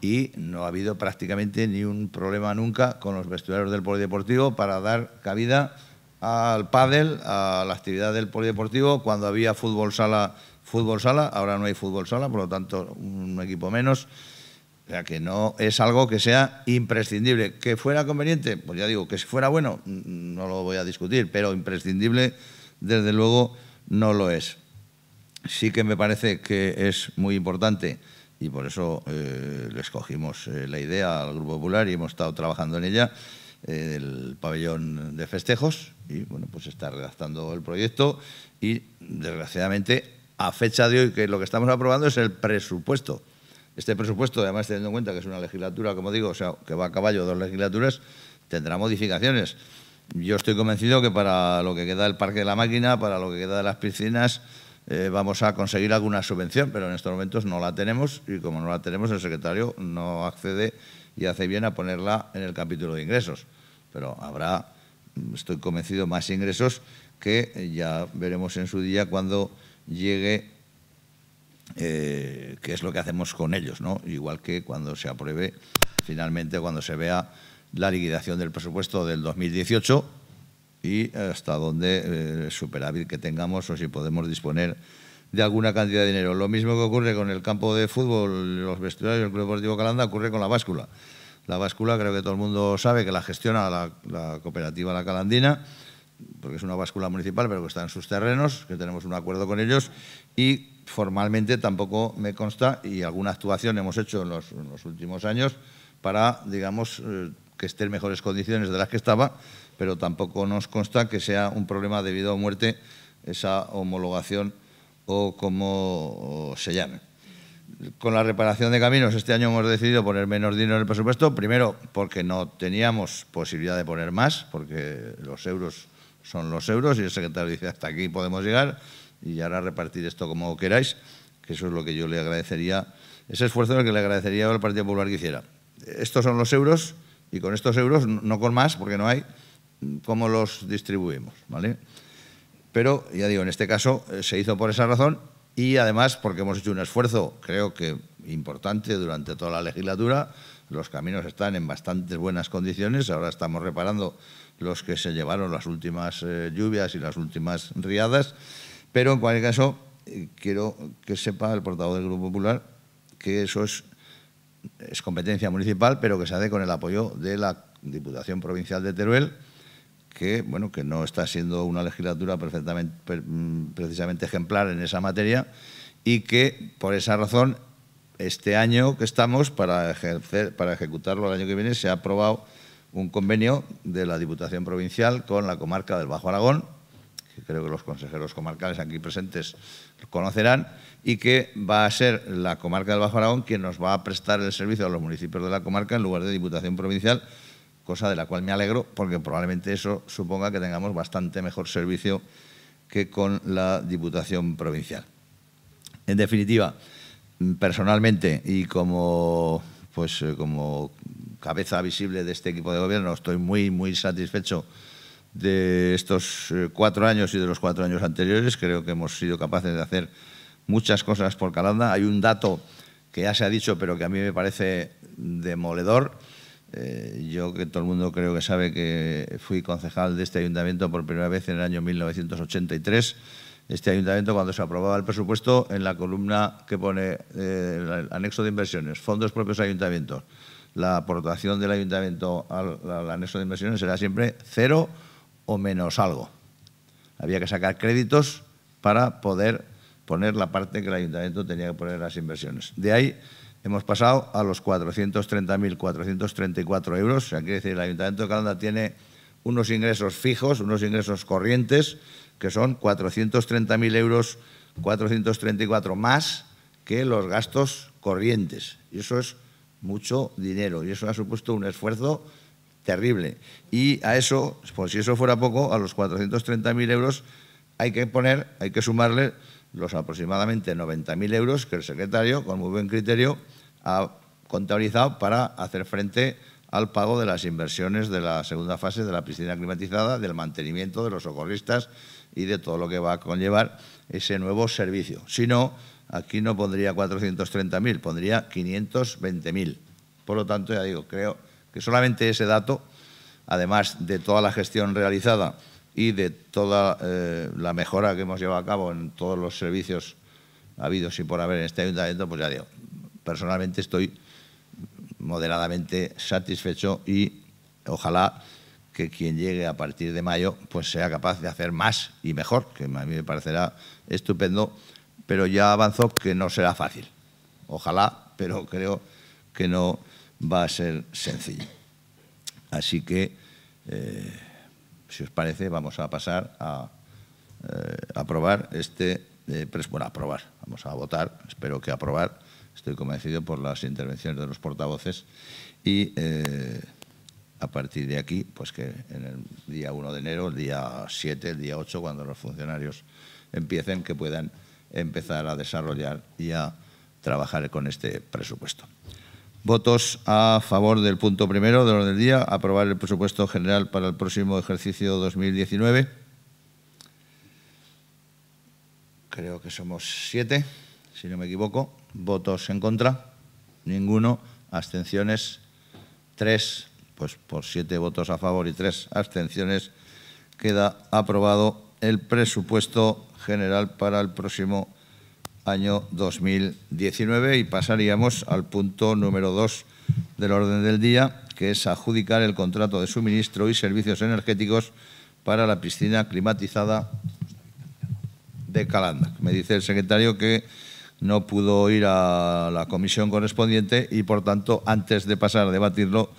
y no ha habido prácticamente ni un problema nunca con los vestuarios del polideportivo para dar cabida al pádel, a la actividad del polideportivo. Cuando había fútbol sala, fútbol sala, ahora no hay fútbol sala, por lo tanto un equipo menos. O sea que no es algo que sea imprescindible. Que fuera conveniente, pues ya digo, que si fuera bueno, mm, no lo voy a discutir, pero imprescindible, desde luego, no lo es sí que me parece que es muy importante y por eso eh, le escogimos eh, la idea al Grupo Popular y hemos estado trabajando en ella, eh, el pabellón de festejos, y bueno, pues está redactando el proyecto y desgraciadamente a fecha de hoy que lo que estamos aprobando es el presupuesto. Este presupuesto, además teniendo en cuenta que es una legislatura, como digo, o sea, que va a caballo dos legislaturas, tendrá modificaciones. Yo estoy convencido que para lo que queda del Parque de la Máquina, para lo que queda de las piscinas, eh, vamos a conseguir alguna subvención, pero en estos momentos no la tenemos y como no la tenemos el secretario no accede y hace bien a ponerla en el capítulo de ingresos. Pero habrá, mm, estoy convencido, más ingresos que eh, ya veremos en su día cuando llegue eh, qué es lo que hacemos con ellos, ¿no? Igual que cuando se apruebe, finalmente, cuando se vea la liquidación del presupuesto del 2018 y hasta dónde el eh, superávit que tengamos o si podemos disponer de alguna cantidad de dinero. Lo mismo que ocurre con el campo de fútbol, los vestuarios del Club Deportivo Calanda, ocurre con la báscula. La báscula creo que todo el mundo sabe que la gestiona la, cooperativa La Calandina, porque es una báscula municipal, pero que está en sus terrenos, que tenemos un acuerdo con ellos y formalmente tampoco me consta y alguna actuación hemos hecho en los, últimos años para, digamos, eh, que esté en mejores condiciones de las que estaba, pero tampoco nos consta que sea un problema debido a muerte esa homologación o como se llame. Con la reparación de caminos este año hemos decidido poner menos dinero en el presupuesto, primero porque no teníamos posibilidad de poner más, porque los euros son los euros y el secretario dice hasta aquí podemos llegar y ahora repartir esto como queráis, que eso es lo que yo le agradecería, ese esfuerzo el que le agradecería al Partido Popular que hiciera. Estos son los euros y con estos euros, no con más porque no hay, cómo los distribuimos, ¿vale? Pero, ya digo, en este caso eh, se hizo por esa razón y además porque hemos hecho un esfuerzo, creo que importante, durante toda la legislatura. Los caminos están en bastantes buenas condiciones. Ahora estamos reparando los que se llevaron las últimas eh, lluvias y las últimas riadas. Pero, en cualquier caso, eh, quiero que sepa el portavoz del Grupo Popular que eso es, es competencia municipal, pero que se hace con el apoyo de la Diputación Provincial de Teruel que, bueno, que no está siendo una legislatura perfectamente, mm, precisamente ejemplar en esa materia y que, por esa razón, este año que estamos para, ejercer, para ejecutarlo el año que viene se ha aprobado un convenio de la Diputación Provincial con la comarca del Bajo Aragón, que creo que los consejeros comarcales aquí presentes conocerán, y que va a ser la comarca del Bajo Aragón quien nos va a prestar el servicio a los municipios de la comarca en lugar de Diputación Provincial cosa de la cual me alegro porque probablemente eso suponga que tengamos bastante mejor servicio que con la Diputación Provincial. En definitiva, personalmente y como, pues, eh, como cabeza visible de este equipo de gobierno, estoy muy, muy satisfecho de estos eh, cuatro años y de los cuatro años anteriores. Creo que hemos sido capaces de hacer muchas cosas por Calanda. Hay un dato que ya se ha dicho, pero que a mí me parece demoledor eh, yo que todo el mundo creo que sabe que fui concejal de este ayuntamiento por primera vez en el año 1983. Este ayuntamiento cuando se aprobaba el presupuesto en la columna que pone eh, el anexo de inversiones, fondos propios ayuntamientos, la aportación del ayuntamiento al, anexo de inversiones era siempre cero o menos algo. Había que sacar créditos para poder poner la parte que el ayuntamiento tenía que poner las inversiones. De ahí Hemos pasado a los 430.434 euros. O sea, quiere decir, el Ayuntamiento de Calanda tiene unos ingresos fijos, unos ingresos corrientes, que son 430.000 euros, 434 más que los gastos corrientes. Y eso es mucho dinero. Y eso ha supuesto un esfuerzo terrible. Y a eso, por pues si eso fuera poco, a los 430.000 euros hay que poner, hay que sumarle los aproximadamente 90.000 euros que el secretario, con muy buen criterio, ha contabilizado para hacer frente al pago de las inversiones de la segunda fase de la piscina climatizada, del mantenimiento de los socorristas y de todo lo que va a conllevar ese nuevo servicio. Si no, aquí no pondría 430.000, pondría 520.000. Por lo tanto, ya digo, creo que solamente ese dato, además de toda la gestión realizada y de toda eh, la mejora que hemos llevado a cabo en todos los servicios habidos y por haber en este ayuntamiento, pues ya digo, personalmente estoy moderadamente satisfecho y ojalá que quien llegue a partir de mayo pues sea capaz de hacer más y mejor, que a mí me parecerá estupendo, pero ya avanzó que no será fácil. Ojalá, pero creo que no va a ser sencillo. Así que... Eh, si os parece, vamos a pasar a eh, aprobar este, eh, presupuesto. bueno, aprobar, vamos a votar, espero que aprobar, estoy convencido por las intervenciones de los portavoces y eh, a partir de aquí, pues que en el día 1 de enero, el día 7, el día 8, cuando los funcionarios empiecen, que puedan empezar a desarrollar y a trabajar con este presupuesto. Votos a favor del punto primero del orden del día, aprobar el presupuesto general para el próximo ejercicio 2019. Creo que somos siete, si no me equivoco. Votos en contra, ninguno. Abstenciones, tres. Pues por siete votos a favor y tres abstenciones queda aprobado el presupuesto general para el próximo ejercicio año 2019 y pasaríamos al punto número 2 del orden del día, que es adjudicar el contrato de suministro y servicios energéticos para la piscina climatizada de Calanda. Me dice el secretario que no pudo ir a la comisión correspondiente y, por tanto, antes de pasar a debatirlo,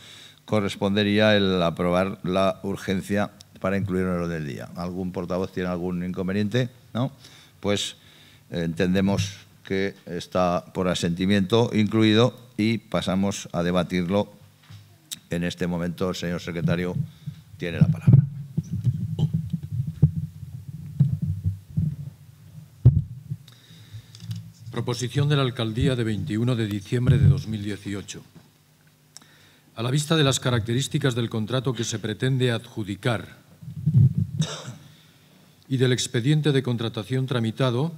correspondería el aprobar la urgencia para incluirlo en el orden del día. ¿Algún portavoz tiene algún inconveniente? ¿No? Pues entendemos que está por asentimiento incluido y pasamos a debatirlo. En este momento el señor secretario tiene la palabra. Proposición de la Alcaldía de 21 de diciembre de 2018. A la vista de las características del contrato que se pretende adjudicar y del expediente de contratación tramitado,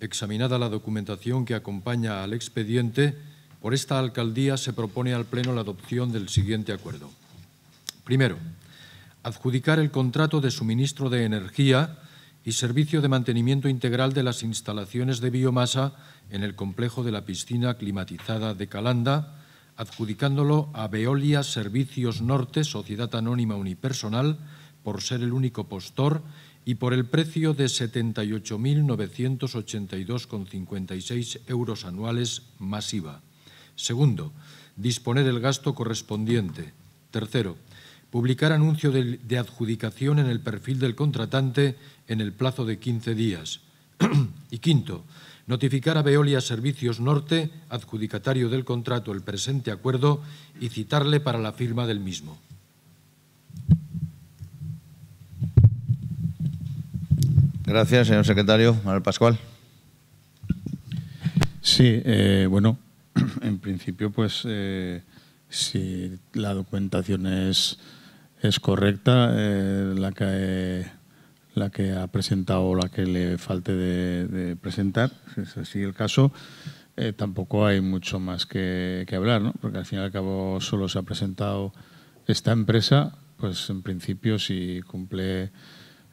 examinada la documentación que acompaña al expediente, por esta alcaldía se propone al Pleno la adopción del siguiente acuerdo. Primero, adjudicar el contrato de suministro de energía y servicio de mantenimiento integral de las instalaciones de biomasa en el complejo de la piscina climatizada de Calanda, adjudicándolo a Veolia Servicios Norte, Sociedad Anónima Unipersonal, por ser el único postor y por el precio de 78.982,56 euros anuales más IVA. Segundo, disponer el gasto correspondiente. Tercero, publicar anuncio de, adjudicación en el perfil del contratante en el plazo de 15 días. y quinto, notificar a Veolia Servicios Norte, adjudicatario del contrato, el presente acuerdo y citarle para la firma del mismo. Gracias, señor secretario. Manuel Pascual. Sí, eh, bueno, en principio, pues eh, si la documentación es, correcta, eh, la, que, la que ha presentado o la que le falte de, presentar, si es así el caso, tampoco hay mucho más que, que hablar, ¿no? porque al fin y al cabo solo se ha presentado esta empresa, pues en principio si cumple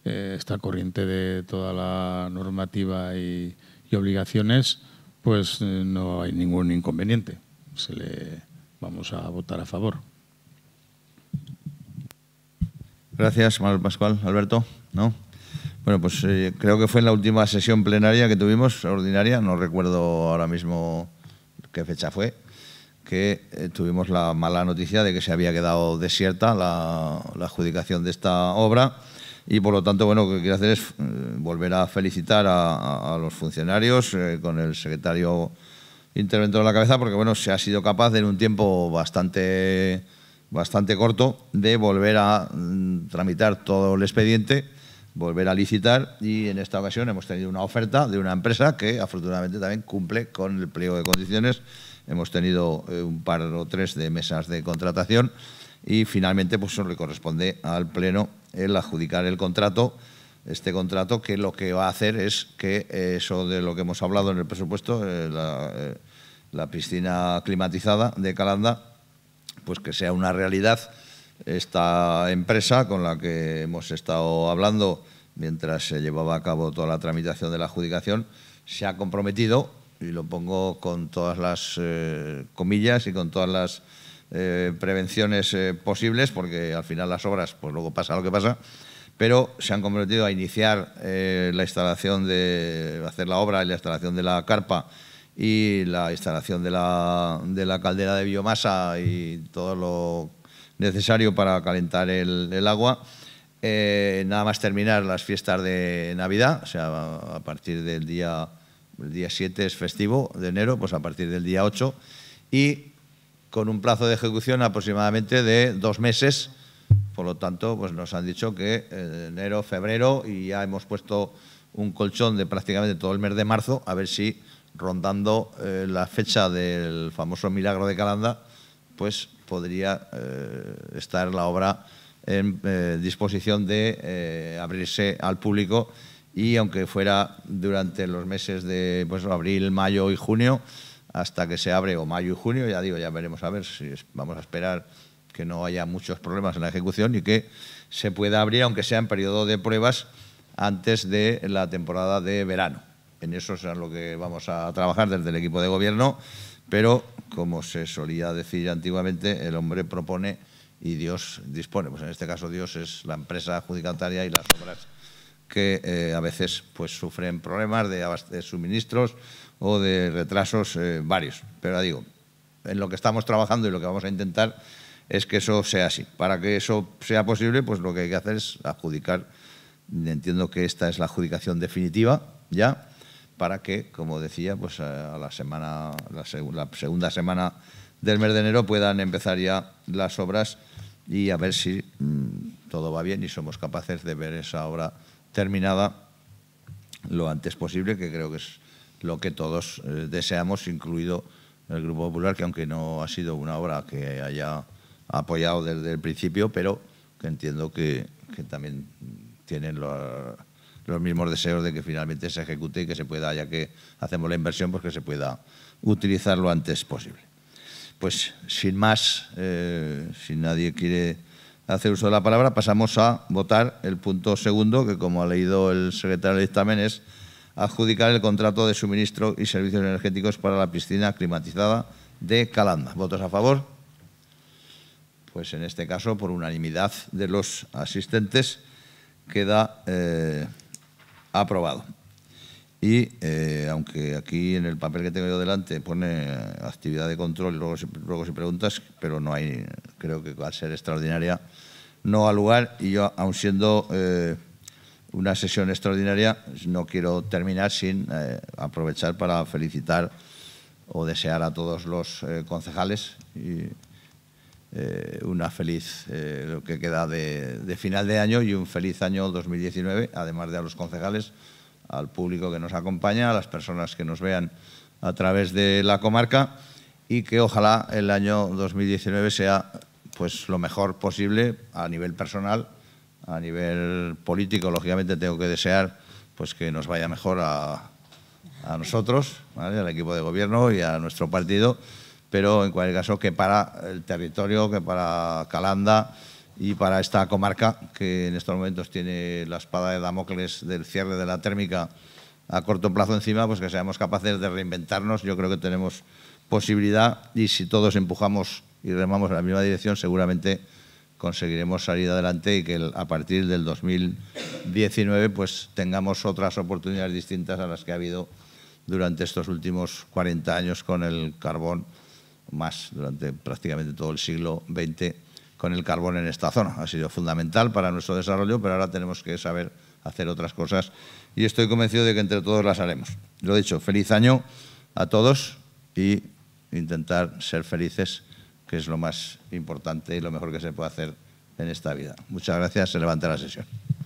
eh, esta está corriente de toda la normativa y, obligaciones, pues eh, no hay ningún inconveniente. Se le vamos a votar a favor. Gracias, Manuel Pascual. Alberto, ¿no? Bueno, pues eh, creo que fue en la última sesión plenaria que tuvimos, ordinaria, no recuerdo ahora mismo qué fecha fue, que tuvimos la mala noticia de que se había quedado desierta la adjudicación de esta obra y por lo tanto, bueno, lo que quiero hacer es eh, volver a felicitar a, los funcionarios eh, con el secretario interventor en la cabeza, porque bueno, se ha sido capaz en un tiempo bastante, bastante corto de volver a mm, tramitar todo el expediente, volver a licitar y en esta ocasión hemos tenido una oferta de una empresa que afortunadamente también cumple con el pliego de condiciones. Hemos tenido eh, un par o tres de mesas de contratación y finalmente pues eso le corresponde al Pleno el adjudicar el contrato, este contrato que lo que va a hacer es que eso de lo que hemos hablado en el presupuesto, eh, eh, la, piscina climatizada de Calanda, pues que sea una realidad. Esta empresa con la que hemos estado hablando mientras se llevaba a cabo toda la tramitación de la adjudicación, se ha comprometido, y lo pongo con todas las eh, comillas y con todas las eh, prevenciones eh, posibles, porque al final las obras, pues luego pasa lo que pasa, pero se han comprometido a iniciar eh, la instalación de, hacer la obra y la instalación de la carpa y la instalación de la, de la caldera de biomasa y todo lo necesario para calentar el, agua. nada más terminar las fiestas de Navidad, o sea, a partir del día, el día 7 es festivo de enero, pues a partir del día 8, y con un plazo de ejecución aproximadamente de dos meses. Por lo tanto, pues nos han dicho que eh, enero, febrero y ya hemos puesto un colchón de prácticamente todo el mes de marzo, a ver si rondando eh, la fecha del famoso milagro de Calanda, pues podría eh, estar la obra en disposición de abrirse al público y aunque fuera durante los meses de pues, abril, mayo y junio, hasta que se abre o mayo y junio, ya digo, ya veremos a ver si vamos a esperar que no haya muchos problemas en la ejecución y que se pueda abrir, aunque sea en periodo de pruebas, antes de la temporada de verano. En eso es lo que vamos a trabajar desde el equipo de gobierno, pero como se solía decir antiguamente, el hombre propone y Dios dispone. Pues en este caso Dios es la empresa adjudicataria y las obras que eh, a veces pues, sufren problemas de, de suministros, o de retrasos eh, varios. Pero digo, en lo que estamos trabajando y lo que vamos a intentar es que eso sea así. Para que eso sea posible, pues lo que hay que hacer es adjudicar. Entiendo que esta es la adjudicación definitiva, ya, para que, como decía, pues a la semana, la, segunda semana del mes de enero puedan empezar ya las obras y a ver si mm, todo va bien y somos capaces de ver esa obra terminada lo antes posible, que creo que es lo que todos eh, deseamos, incluido el Grupo Popular, que aunque no ha sido una obra que haya apoyado desde el principio, pero que entiendo que, también tienen los, mismos deseos de que finalmente se ejecute y que se pueda, ya que hacemos la inversión, pues que se pueda utilizar lo antes posible. Pues sin más, eh, si nadie quiere hacer uso de la palabra, pasamos a votar el punto segundo, que como ha leído el secretario de dictamen adjudicar el contrato de suministro y servicios energéticos para la piscina climatizada de Calanda. ¿Votos a favor? Pues en este caso, por unanimidad de los asistentes, queda eh, aprobado. Y eh, aunque aquí en el papel que tengo yo delante pone eh, actividad de control, luego luego se preguntas, pero no hay, creo que va a ser extraordinaria, no ha lugar y yo, aun siendo una sesión extraordinaria. No quiero terminar sin eh, aprovechar para felicitar o desear a todos los eh, concejales eh, una feliz, lo que queda de, final de año y un feliz año 2019, además de a los concejales, al público que nos acompaña, a las personas que nos vean a través de la comarca y que ojalá el año 2019 sea pues lo mejor posible a nivel personal, a nivel político, lógicamente tengo que desear pues que nos vaya mejor a, nosotros, al equipo de gobierno y a nuestro partido, pero en cualquier caso que para el territorio, que para Calanda y para esta comarca que en estos momentos tiene la espada de Damocles del cierre de la térmica a corto plazo encima, pues que seamos capaces de reinventarnos. Yo creo que tenemos posibilidad y si todos empujamos y remamos en la misma dirección, seguramente conseguiremos salir adelante y que a partir del 2019 pues tengamos otras oportunidades distintas a las que ha habido durante estos últimos 40 años con el carbón, más durante prácticamente todo el siglo XX con el carbón en esta zona. Ha sido fundamental para nuestro desarrollo, pero ahora tenemos que saber hacer otras cosas y estoy convencido de que entre todos las haremos. Lo he dicho, feliz año a todos y intentar ser felices que es lo más importante y lo mejor que se puede hacer en esta vida. Muchas gracias. Se levanta la sesión.